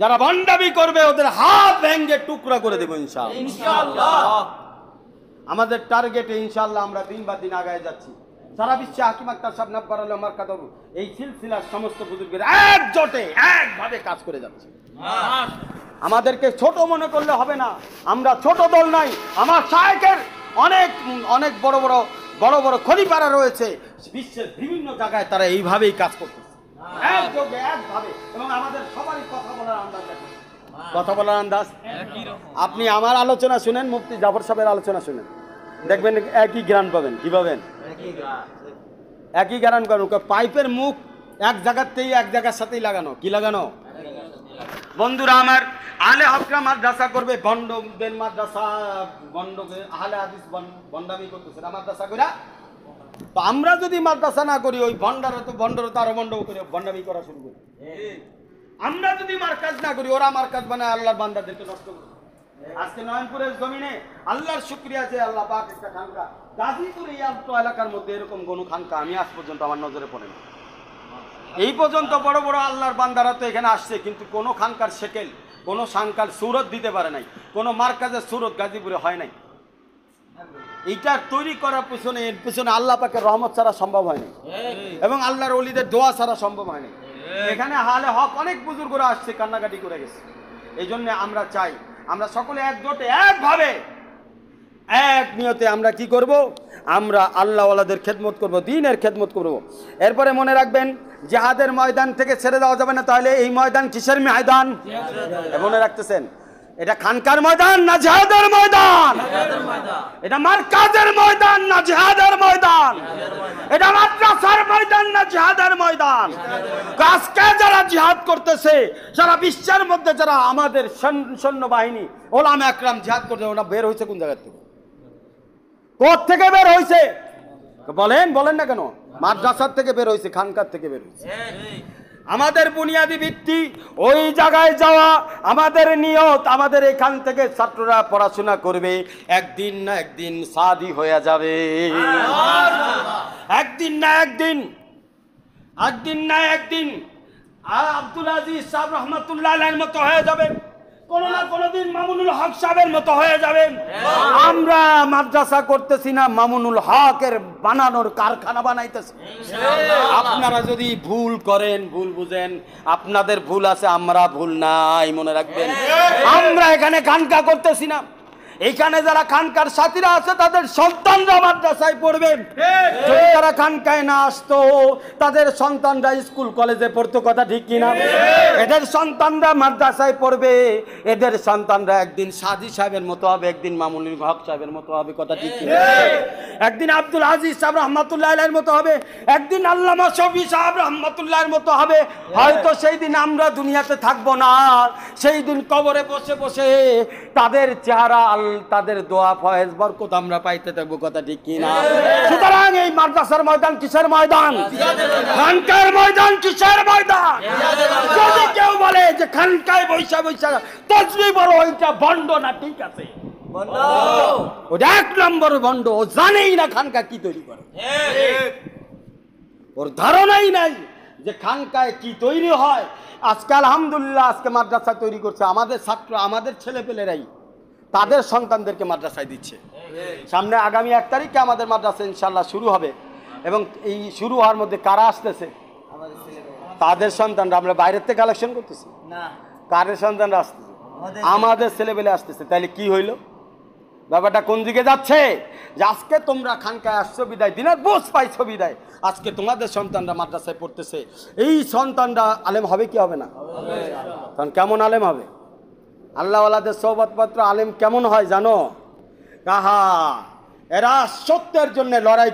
যারা বন্ডাবি করবে ওদের হাত ভেঙ্গে টুকরা করে দেবো ইনশাল্লাহ আমাদের টার্গেটে ইনশাল্লাহ আমরা দিন বা দিন আগায় যাচ্ছি সারা বিশ্বে হাকিম আক্তার সাহেব নাব্বার আমার কাদব এই সিলসিলার সমস্ত বুজুর্গের এক একভাবে কাজ করে যাচ্ছে আমাদেরকে ছোট মনে করলে হবে না আমরা ছোট দল নাই আমার সাহেকের অনেক অনেক বড় বড় বড় বড় খনিপাড়া রয়েছে বিশ্বের বিভিন্ন জায়গায় তারা এইভাবেই কাজ করতেছে হ্যাঁ। কথা বলার আন্দাজ হ্যাঁ, আপনি আমার আলোচনা শুনেন মুফতি জাফর সাহেবের আলোচনা শুনেন দেখবেন একই গ্রান পাবেন কি পাবেন একই গ্রান পাবেন পাইপের মুখ এক জায়গাতেই এক জায়গার সাথেই লাগানো কি লাগানো বন্ধুরা আমার আলে হকরা মাদ্রাসা করবে বন্ড মাদ্রাসা বন্ড আহলে আদিস বন্ডামি করতেছে মাদ্রাসা করে তো আমরা যদি মাদ্রাসা না করি ওই ভণ্ডারা তো ভণ্ডার তারও ভণ্ড করে ভণ্ডামি করা শুরু করি আমরা যদি মার্কাজ না করি ওরা মার্কাজ বানায় আল্লাহর বান্দাদেরকে নষ্ট করি আজকে নয়নপুরের জমিনে আল্লাহর শুক্রিয়া যে আল্লাহ পাক একটা খানকা গাজীপুর এই আন্ত এলাকার মধ্যে এরকম কোনো খানকা আমি আজ পর্যন্ত আমার নজরে পড়ে না এই পর্যন্ত বড় বড় আল্লাহর বান্দারা তো এখানে আসছে কিন্তু কোনো খানকার সেকেল কোনো সাংকার সুরত দিতে পারে নাই কোনো মার্কাজের সুরত গাজীপুরে হয় নাই এটা তৈরি করার পিছনে এর পিছনে আল্লাহ পাকে রহমত ছাড়া সম্ভব হয়নি এবং আল্লাহর অলিদের দোয়া ছাড়া সম্ভব হয়নি এখানে হালে হক অনেক বুজুর্গরা আসছে কান্নাকাটি করে গেছে এই জন্য আমরা চাই আমরা সকলে একজোটে একভাবে এক নিয়তে আমরা কি করব আমরা আল্লাহওয়ালাদের খেদমত করব দিনের খেদমত করব এরপরে মনে রাখবেন হাদের ময়দান থেকে ছেড়ে দেওয়া যাবে না তাহলে এই ময়দান কিসের ময়দান মনে রাখতেছেন এটা খানকার ময়দান না জাহাদের ময়দান এটা মার্কাজের ময়দান না জাহাদের ময়দান এটা মাদ্রাসার ময়দান না জাহাদের ময়দান আজকে যারা জিহাদ করতেছে সারা বিশ্বের মধ্যে যারা আমাদের সৈন্যবাহিনী ওলাম একরাম জিহাদ করছে ওরা বের হয়েছে কোন জায়গার থেকে কোথ থেকে বের হয়েছে বলেন বলেন না কেন মাদ্রাসার থেকে বের হয়েছে খানকার থেকে বের হয়েছে হ্যাঁ। আমাদের বুনিয়াদী ভিত্তি ওই জায়গায় যাওয়া আমাদের নিয়ত আমাদের এখান থেকে ছাত্ররা পড়াশোনা করবে একদিন না একদিন সাদি হয়ে যাবে একদিন না একদিন একদিন না একদিন আব্দুল আজিজ সাহ রহমতুল্লাহ মতো হয়ে যাবে কোনো না কোনোদিন মামুনুল হক মতো হয়ে আমরা মাদ্রাসা করতেছি না মামুনুল হকের বানানোর কারখানা আপনারা যদি ভুল করেন ভুল বুঝেন আপনাদের ভুল আছে আমরা ভুল নাই মনে রাখবেন আমরা এখানে গানকা করতেছি না এখানে যারা খানকার সাথীরা আছে তাদের সন্তানরা মাদ্রাসায় পড়বে যদি তারা খানকায় না আসতো তাদের সন্তানরা স্কুল কলেজে পড়তো কথা ঠিক কিনা এদের সন্তানরা মাদ্রাসায় পড়বে এদের সন্তানরা একদিন সাজি সাহেবের মতো হবে একদিন মামুনুল হক সাহেবের মতো হবে কথা ঠিক কিনা একদিন আব্দুল আজিজ সাহেব রহমাতুল্লাহ মতো হবে একদিন আল্লামা শফি সাহেব এর মতো হবে হয়তো সেই দিন আমরা দুনিয়াতে থাকবো না সেই দিন কবরে বসে বসে তাদের চেহারা আল্লাহ তাদের দোয়া ফয়েজ বরকত আমরা পাইতে থাকবো কথা ঠিক কিনা সুতরাং এই মাদ্রাসার ময়দান কিসের ময়দান খানকার ময়দান কিসের ময়দান যদি কেউ বলে যে খানকায় বৈশা বৈশা তসবি বড় ওইটা বন্ড না ঠিক আছে ওটা এক নম্বর বন্ড ও জানেই না খানকা কি তৈরি করে ওর ধারণাই নাই যে খানকায় কি তৈরি হয় আজকে আলহামদুলিল্লাহ আজকে মাদ্রাসা তৈরি করছে আমাদের ছাত্র আমাদের ছেলে পেলেরাই তাদের সন্তানদেরকে মাদ্রাসায় দিচ্ছে সামনে আগামী এক তারিখে আমাদের মাদ্রাসা ইনশাল্লাহ শুরু হবে এবং এই শুরু হওয়ার মধ্যে কারা আসতেছে তাদের সন্তানরা আমরা বাইরের থেকে কালেকশন করতেছি কারের সন্তানরা আসতেছে আমাদের ছেলেবেলে আসতেছে তাহলে কি হইলো ব্যাপারটা কোন দিকে যাচ্ছে যে আজকে তোমরা খানকায় আসছো বিদায় দিনের বোস পাইছ বিদায় আজকে তোমাদের সন্তানরা মাদ্রাসায় পড়তেছে এই সন্তানরা আলেম হবে কি হবে না কারণ কেমন আলেম হবে আল্লাহওয়ালাদের সৌবতপত্র আলিম কেমন হয় জানো কাহা এরা সত্যের জন্য লড়াই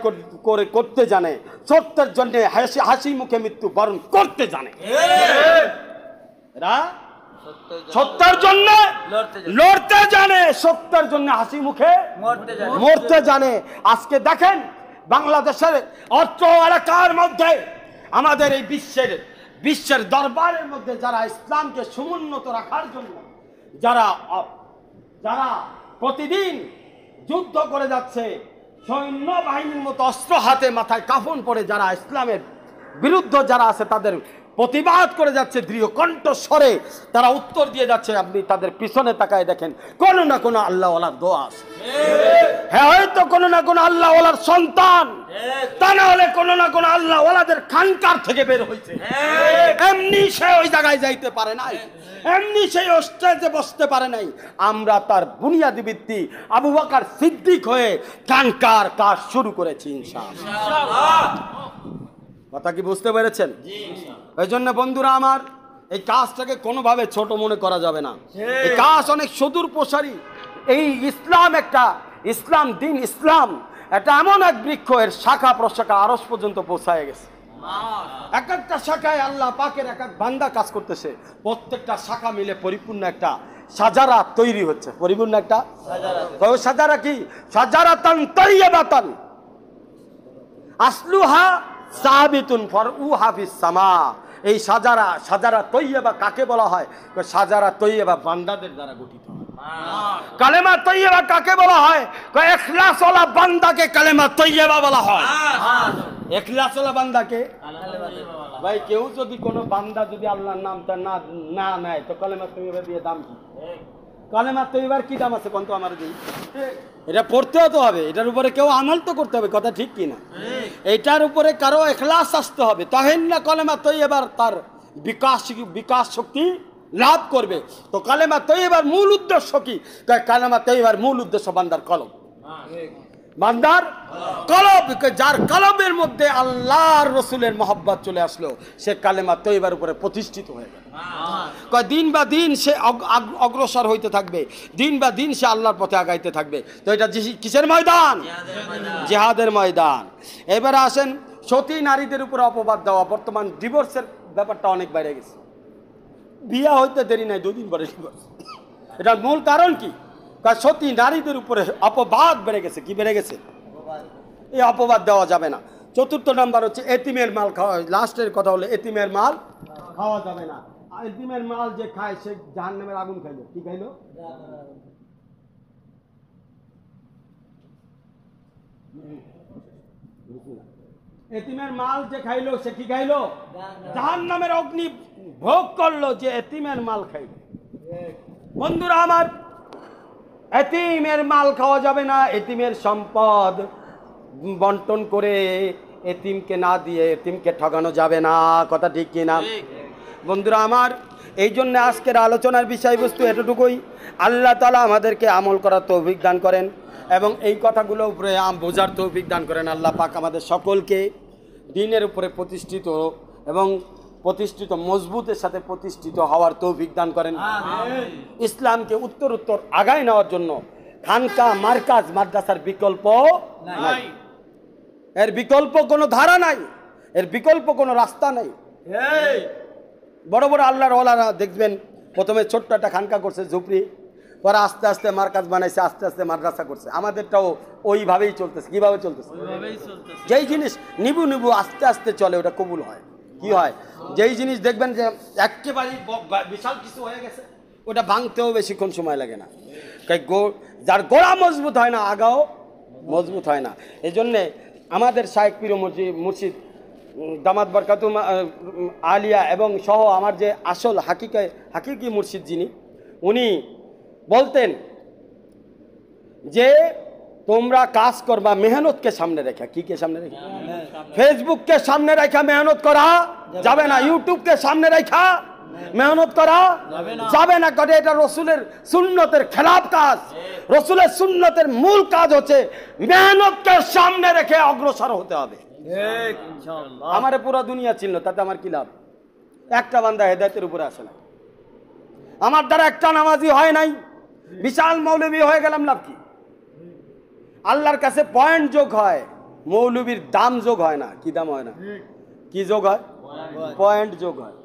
করে করতে জানে সত্যের জন্য হাসি হাসি মুখে মৃত্যু বরণ করতে জানে এরা সত্যের জন্য লড়তে জানে সত্যের জন্য হাসি মুখে মরতে জানে আজকে দেখেন বাংলাদেশের অর্থ এলাকার মধ্যে আমাদের এই বিশ্বের বিশ্বের দরবারের মধ্যে যারা ইসলামকে সমুন্নত রাখার জন্য যারা যারা প্রতিদিন যুদ্ধ করে যাচ্ছে সৈন্য বাহিনীর মতো অস্ত্র হাতে মাথায় কাফন পরে যারা ইসলামের বিরুদ্ধ যারা আছে তাদের প্রতিবাদ করে যাচ্ছে দৃঢ় কণ্ঠস্বরে তারা উত্তর দিয়ে যাচ্ছে আপনি তাদের পিছনে তাকায় দেখেন কোনো না কোনো আল্লাহওয়ালার দোয়াস হ্যাঁ হয়তো কোনো না কোনো আল্লাহওয়ালার সন্তান তা না হলে কোনো না কোনো আল্লাহওয়ালাদের খানকার থেকে বের হয়েছে এমনি সে ওই জায়গায় যাইতে পারে নাই এমনি সেই অস্ট্রেজে বসতে পারে নাই আমরা তার বুনিয়াদি ভিত্তি আবু বাকার সিদ্দিক হয়ে কাঙ্কার কাজ শুরু করেছি ইনশাআল্লাহ কথা কি বুঝতে পেরেছেন এই জন্য বন্ধুরা আমার এই কাজটাকে কোনোভাবে ছোট মনে করা যাবে না এই কাজ অনেক সুদূর প্রসারী এই ইসলাম একটা ইসলাম দিন ইসলাম এটা এমন এক বৃক্ষ এর শাখা প্রশাখা আরস পর্যন্ত পৌঁছায় গেছে এক একটা শাখায় আল্লাহ পাকের এক এক বান্দা কাজ করতেছে প্রত্যেকটা শাখা মিলে পরিপূর্ণ একটা সাজারা তৈরি হচ্ছে পরিপূর্ণ একটা সাজারা কি সাজারা তান তৈরি বাতান আসলুহা সাবিতুন ফর উ হাফিজ সামা এই সাজারা সাজারা তৈয়বা কাকে বলা হয় সাজারা তৈয়বা বান্দাদের দ্বারা গঠিত কালেমা তৈয়বা কাকে বলা হয় এখলাসওয়ালা বান্দাকে কালেমা তৈয়বা বলা হয় এখলাসওয়ালা বান্দাকে ভাই কেউ যদি কোনো বান্দা যদি আল্লাহর নামটা না না নেয় তো কালেমা তৈয়বা দিয়ে দাম কি কালেমা তৈয়বার কি দাম আছে কোন তো আমার দিই এটা পড়তেও তো হবে এটার উপরে কেউ আমল তো করতে হবে কথা ঠিক কিনা এটার উপরে কারো এখলাস আসতে হবে তহেন না কলেমা তৈ এবার তার বিকাশ বিকাশ শক্তি লাভ করবে তো কালেমা এবার মূল উদ্দেশ্য কি কালেমা তৈবার মূল উদ্দেশ্য বান্দার কলম বান্দার কলব যার কলমের মধ্যে আল্লাহর রসুলের মহব্বত চলে আসলো সে কালেমা তৈবার উপরে প্রতিষ্ঠিত হয়ে গেল দিন বা দিন সে অগ্রসর হইতে থাকবে দিন বা দিন সে আল্লাহর পথে আগাইতে থাকবে তো এটা কিসের ময়দান জেহাদের ময়দান এবারে আসেন সতী নারীদের উপরে অপবাদ দেওয়া বর্তমান ডিভোর্সের ব্যাপারটা অনেক বাইরে গেছে বিয়া হইতে দেরি নাই দুদিন পরে ডিভোর্স এটার মূল কারণ কি সত্যি নারীদের উপরে অপবাদ বেড়ে গেছে কি বেড়ে গেছে এই অপবাদ দেওয়া যাবে না চতুর্থ নাম্বার হচ্ছে এতিমের মাল খাওয়া লাস্টের কথা হলো এতিমের মাল খাওয়া যাবে না এতিমের মাল যে খায় সে জাহান নামের আগুন খাইলো কি খাইলো এতিমের মাল যে খাইলো সে কি খাইলো জাহান নামের অগ্নি ভোগ করলো যে এতিমের মাল খাইলো বন্ধুরা আমার এতিমের মাল খাওয়া যাবে না এতিমের সম্পদ বন্টন করে এতিমকে না দিয়ে এতিমকে ঠকানো যাবে না কথা ঠিক কিনা বন্ধুরা আমার এই জন্য আজকের আলোচনার বিষয়বস্তু এতটুকুই আল্লাহ তালা আমাদেরকে আমল করার তৌফিক দান করেন এবং এই কথাগুলো উপরে বোঝার তৌফিক দান করেন আল্লাহ পাক আমাদের সকলকে দিনের উপরে প্রতিষ্ঠিত এবং প্রতিষ্ঠিত মজবুতের সাথে প্রতিষ্ঠিত হওয়ার তৌফিক দান করেন ইসলামকে উত্তর উত্তর আগায় নেওয়ার জন্য খানকা মার্কাজ মাদ্রাসার বিকল্প নাই এর বিকল্প কোনো ধারা নাই এর বিকল্প কোনো রাস্তা নাই বড় বড় আল্লাহর ওলারা দেখবেন প্রথমে ছোট্ট একটা খানকা করছে ঝুপড়ি পরে আস্তে আস্তে মার্কাজ বানাইছে আস্তে আস্তে মাদ্রাসা করছে আমাদেরটাও ওইভাবেই চলতেছে কীভাবে চলতেছে যেই জিনিস নিবু নিবু আস্তে আস্তে চলে ওটা কবুল হয় কি হয় যেই জিনিস দেখবেন যে একেবারেই বিশাল কিছু হয়ে গেছে ওটা ভাঙতেও বেশিক্ষণ সময় লাগে না যার গোড়া মজবুত হয় না আগাও মজবুত হয় না এই জন্যে আমাদের শায়েক পীর মুর্শিদ দামাত বরকাতুম আলিয়া এবং সহ আমার যে আসল হাকিকে হাকিকি মুর্শিদ যিনি উনি বলতেন যে তোমরা কাজ করবা মেহনতকে সামনে রেখা কি কে সামনে রেখা ফেসবুককে সামনে রেখা মেহনত করা যাবে না ইউটিউবকে সামনে রেখা মেহনত করা যাবে না কারণ এটা রসুলের সুন্নতের খেলাপ কাজ রসুলের সুন্নতের মূল কাজ হচ্ছে মেহনতকে সামনে রেখে অগ্রসর হতে হবে আমার পুরো দুনিয়া ছিল তাতে আমার কি লাভ একটা বান্দা হেদায়তের উপরে আসে না আমার দ্বারা একটা নামাজি হয় নাই বিশাল মৌলবী হয়ে গেলাম লাভ কি আল্লাহর কাছে পয়েন্ট যোগ হয় মৌলবীর দাম যোগ হয় না কি দাম হয় না কি যোগ হয় পয়েন্ট যোগ হয়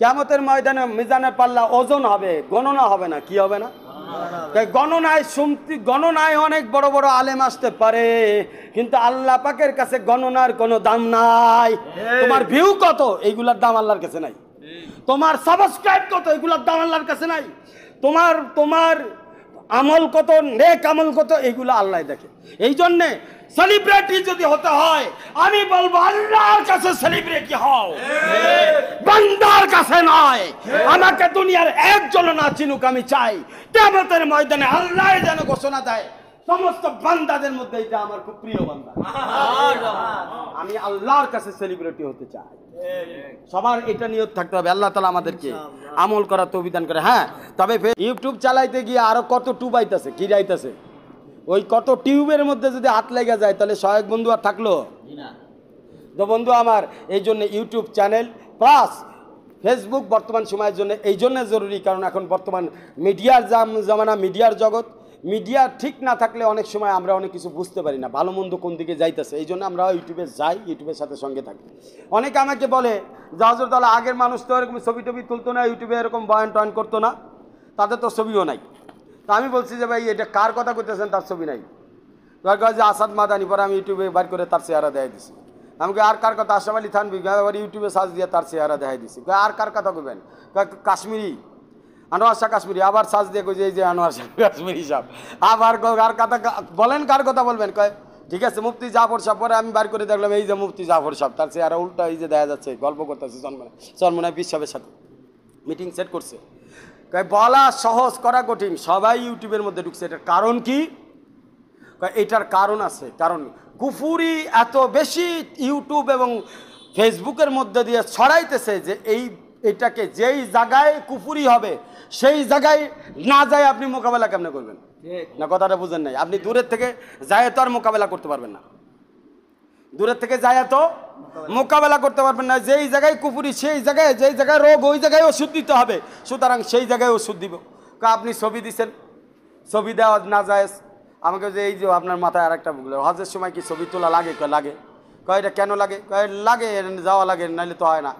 কেমতের ময়দানে মিজানের পাল্লা ওজন হবে গণনা হবে না কি হবে না গণনায় সুমতি গণনায় অনেক বড় বড় আলেম আসতে পারে কিন্তু আল্লাহ পাকের কাছে গণনার কোনো দাম নাই তোমার ভিউ কত এইগুলার দাম আল্লাহর কাছে নাই তোমার সাবস্ক্রাইব কত এগুলার দাম আল্লাহর কাছে নাই তোমার তোমার আমল কত নেক আমল কত এগুলো আল্লাহ দেখে এই জন্যে সেলিব্রিটি যদি হতে হয় আমি বলবো আল্লাহর কাছে সেলিব্রিটি হও বান্দার কাছে নয় আমাকে দুনিয়ার একজন না চিনুক আমি চাই কেমতের ময়দানে আল্লাহ যেন ঘোষণা দেয় সমস্ত বান্দাদের মধ্যে এটা আমার খুব প্রিয় বান্দা আমি আল্লাহর কাছে সেলিব্রিটি হতে চাই সবার এটা নিয়ত থাকতে হবে আল্লাহ তালা আমাদেরকে আমল করার তো অভিধান করে হ্যাঁ তবে ইউটিউব চালাইতে গিয়ে আরো কত টুবাইতেছে কি যাইতেছে ওই কত টিউবের মধ্যে যদি হাত লেগে যায় তাহলে সহায়ক বন্ধু আর থাকলো তো বন্ধু আমার এই জন্য ইউটিউব চ্যানেল প্লাস ফেসবুক বর্তমান সময়ের জন্য এই জন্য জরুরি কারণ এখন বর্তমান মিডিয়ার জামানা মিডিয়ার জগৎ মিডিয়া ঠিক না থাকলে অনেক সময় আমরা অনেক কিছু বুঝতে পারি না ভালো মন্দ কোন দিকে যাইতেছে এই জন্য আমরা ইউটিউবে যাই ইউটিউবের সাথে সঙ্গে থাকি অনেকে আমাকে বলে জাহাজর তাহলে আগের মানুষ তো এরকম ছবি টবি তুলতো না ইউটিউবে এরকম বয়ান টয়ন করতো না তাদের তো ছবিও নাই তো আমি বলছি যে ভাই এটা কার কথা করতেছেন তার ছবি নাই তোমার কাছে আসাদ মাদানি পরে আমি ইউটিউবে বার করে তার চেহারা দেখাই দিছি আমাকে আর কার কথা আসাম আলী থানবি আবার ইউটিউবে সার্চ দিয়ে তার চেহারা দেখাই দিছি আর কার কথা কবেন কাশ্মীরি আনোয়ার শাহ কাশ্মীরি আবার সার্চ দিয়ে কই এই যে আনোয়ার শাহ কাশ্মীরি সাহ আবার আর কথা বলেন কার কথা বলবেন কয় ঠিক আছে মুফতি জাফর সাহ পরে আমি বার করে দেখলাম এই যে মুফতি জাফর সাহ তার চেহারা উল্টা এই যে দেখা যাচ্ছে গল্প করতেছে চন্মনায় চন্মনায় বিশ্বের সাথে মিটিং সেট করছে তাই বলা সহজ করা কঠিন সবাই ইউটিউবের মধ্যে ঢুকছে এটার কারণ কি এটার কারণ আছে কারণ কুফুরি এত বেশি ইউটিউব এবং ফেসবুকের মধ্যে দিয়ে ছড়াইতেছে যে এই এটাকে যেই জায়গায় কুফুরি হবে সেই জায়গায় না যায় আপনি মোকাবেলা কেমনে করবেন না কথাটা বুঝেন নাই আপনি দূরের থেকে যায় তো আর মোকাবেলা করতে পারবেন না দূরের থেকে যায় তো মোকাবেলা করতে পারবেন না যেই জায়গায় কুপুরি সেই জায়গায় যেই জায়গায় রোগ ওই জায়গায় ওষুধ দিতে হবে সুতরাং সেই জায়গায় ওষুধ দিব আপনি ছবি দিছেন ছবি দেওয়া না যায় আমাকে যে এই যে আপনার মাথায় আর একটা হজের সময় কি ছবি তোলা লাগে লাগে কয় এটা কেন লাগে কয় লাগে যাওয়া লাগে নাহলে তো হয় না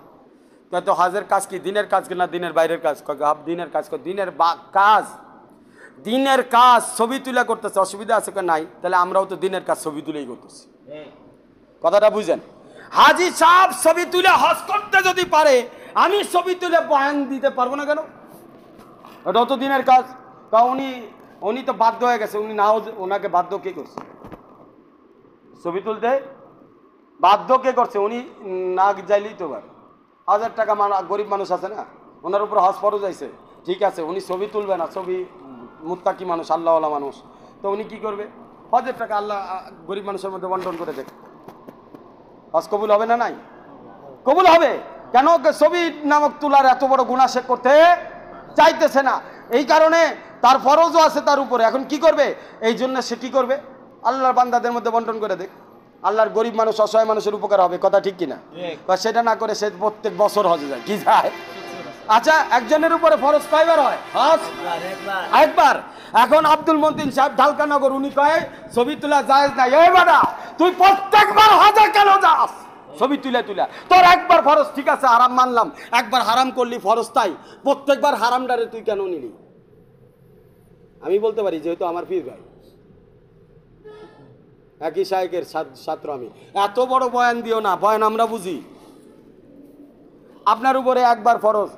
তো হজের কাজ কি দিনের কাজ কি না দিনের বাইরের কাজ দিনের কাজ দিনের বা কাজ দিনের কাজ ছবি তুলে করতেছে অসুবিধা আছে নাই তাহলে আমরাও তো দিনের কাজ ছবি তুলেই করতেছি হ্যাঁ। কথাটা বুঝেন হাজি সাহ ছবি তুলে হস করতে যদি পারে আমি ছবি তুলে বয়ান দিতে পারবো না কেন এটা অত দিনের কাজ তা উনি উনি তো বাধ্য হয়ে গেছে উনি নাও ওনাকে বাধ্য কে করছে ছবি তুলতে বাধ্য কে করছে উনি না যাইলেই তো এবার হাজার টাকা গরিব মানুষ আছে না ওনার উপর হস ফরজ আইছে ঠিক আছে উনি ছবি তুলবে না ছবি মুত্তাকি মানুষ আল্লাহওয়ালা মানুষ তো উনি কি করবে হাজার টাকা আল্লাহ গরিব মানুষের মধ্যে বন্টন করে দেখ হজ কবুল হবে না নাই কবুল হবে কেন ছবি নামক তুলার এত বড় গুণা সে করতে চাইতেছে না এই কারণে তার ফরজও আছে তার উপরে এখন কি করবে এই জন্য সে কী করবে আল্লাহর বান্দাদের মধ্যে বন্টন করে দেখ আল্লাহর গরিব মানুষ অসহায় মানুষের উপকার হবে কথা ঠিক কিনা বা সেটা না করে সে প্রত্যেক বছর হজে যায় কি যায় আচ্ছা একজনের উপরে ফরজ কয়বার হয় হজ একবার এখন আব্দুল মন্তিন সাহেব ঢালকানগর উনি কয়ে ছবি তোলা যায় না এ বাড়া তুই প্রত্যেকবার হাজার কেন যাস ছবি তুলে তুলে তোর একবার ফরজ ঠিক আছে আরাম মানলাম একবার হারাম করলি ফরজ তাই প্রত্যেকবার হারামডারে তুই কেন নিলি আমি বলতে পারি যেহেতু আমার পীর ভাই একই সাহেকের ছাত্র আমি এত বড় বয়ান দিও না বয়ান আমরা বুঝি আপনার উপরে একবার ফরজ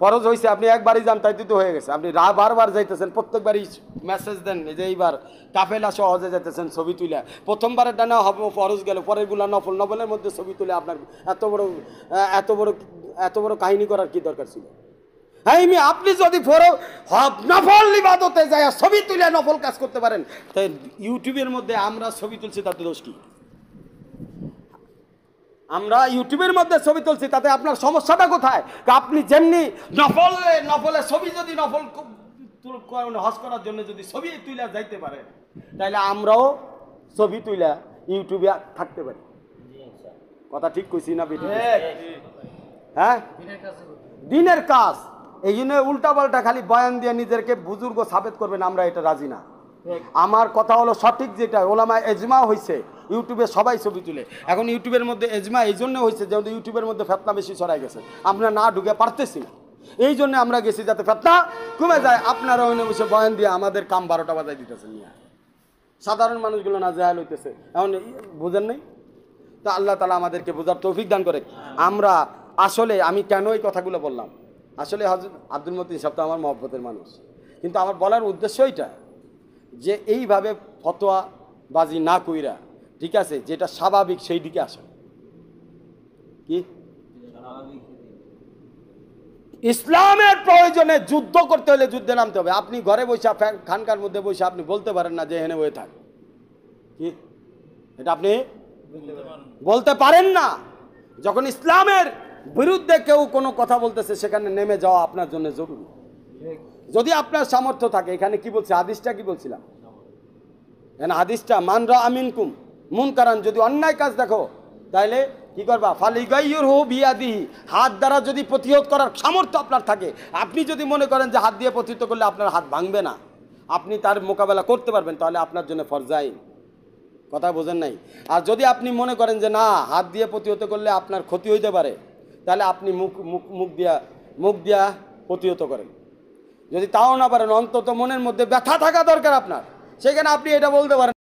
ফরজ হয়েছে আপনি একবারই যান তাই তো হয়ে গেছে আপনি রা বারবার যাইতেছেন প্রত্যেকবারই মেসেজ দেন যে এইবার কাফেলা সহজে যাইতেছেন ছবি তুলে প্রথমবারের ডানা হবে ফরজ গেল পরেরগুলো নফল নফলের মধ্যে ছবি তুলে আপনার এত বড় এত বড় এত বড় কাহিনী করার কি দরকার ছিল হ্যাঁ আমি আপনি যদি ফোরো নফল ইবাদতে যায় ছবি তুলে নফল কাজ করতে পারেন তাই ইউটিউবের মধ্যে আমরা ছবি তুলছি তাতে দোষ কী আমরা ইউটিউবের মধ্যে ছবি তুলছি তাতে আপনার সমস্যাটা কোথায় আপনি যেমনি নফল নফলে ছবি যদি নফল হস করার জন্য যদি ছবি তুইলা যাইতে পারে তাহলে আমরাও ছবি তুইলা ইউটিউবে থাকতে পারি কথা ঠিক কইছি না বেটি হ্যাঁ, হ্যাঁ? দিনের কাজ এই জন্য পাল্টা খালি বয়ান দিয়ে নিজেকে বুজুর্গ সাবেত করবেন আমরা এটা রাজি না হ্যাঁ। আমার কথা হলো সঠিক যেটা ওলামা এজমা হয়েছে ইউটিউবে সবাই ছবি তুলে এখন ইউটিউবের মধ্যে এজমা এই জন্য হয়েছে যেমন ইউটিউবের মধ্যে ফেতনা বেশি ছড়াই গেছে আমরা না ঢুকে পারতেছি না এই জন্য আমরা গেছি যাতে ফেতনা কমে যায় আপনারা ওইনে বসে বয়ান দিয়ে আমাদের কাম বারোটা বাজায় দিতেছেন নিয়ে সাধারণ মানুষগুলো না জেহাল হইতেছে এখন বোঝেন নেই তো আল্লাহ তালা আমাদেরকে বোঝার তৌফিক দান করে আমরা আসলে আমি কেন এই কথাগুলো বললাম আসলে হজরত আব্দুল মতিন সাহেব তো আমার মহব্বতের মানুষ কিন্তু আমার বলার উদ্দেশ্য এইটা যে এইভাবে ফতোয়া বাজি না কইরা ঠিক আছে যেটা স্বাভাবিক সেই দিকে আসে কি ইসলামের প্রয়োজনে যুদ্ধ করতে হলে যুদ্ধে নামতে হবে আপনি ঘরে বসে খানকার মধ্যে বসে আপনি বলতে পারেন না যে হেনে হয়ে থাক কি এটা আপনি বলতে পারেন না যখন ইসলামের বিরুদ্ধে কেউ কোনো কথা বলতেছে সেখানে নেমে যাওয়া আপনার জন্য জরুরি যদি আপনার সামর্থ্য থাকে এখানে কি বলছে আদিসটা কি বলছিলাম আদিসটা মানরা আমিন কুম মুন কারণ যদি অন্যায় কাজ দেখো তাহলে কি করবা ফালিগাইয়ুর হু বিয়াদিহি হাত দ্বারা যদি প্রতিহত করার সামর্থ্য আপনার থাকে আপনি যদি মনে করেন যে হাত দিয়ে প্রতিহত করলে আপনার হাত ভাঙবে না আপনি তার মোকাবেলা করতে পারবেন তাহলে আপনার জন্য ফরজাই কথা বোঝেন নাই আর যদি আপনি মনে করেন যে না হাত দিয়ে প্রতিহত করলে আপনার ক্ষতি হইতে পারে তাহলে আপনি মুখ মুখ মুখ দিয়া মুখ দিয়া প্রতিহত করেন যদি তাও না পারেন অন্তত মনের মধ্যে ব্যথা থাকা দরকার আপনার সেখানে আপনি এটা বলতে পারেন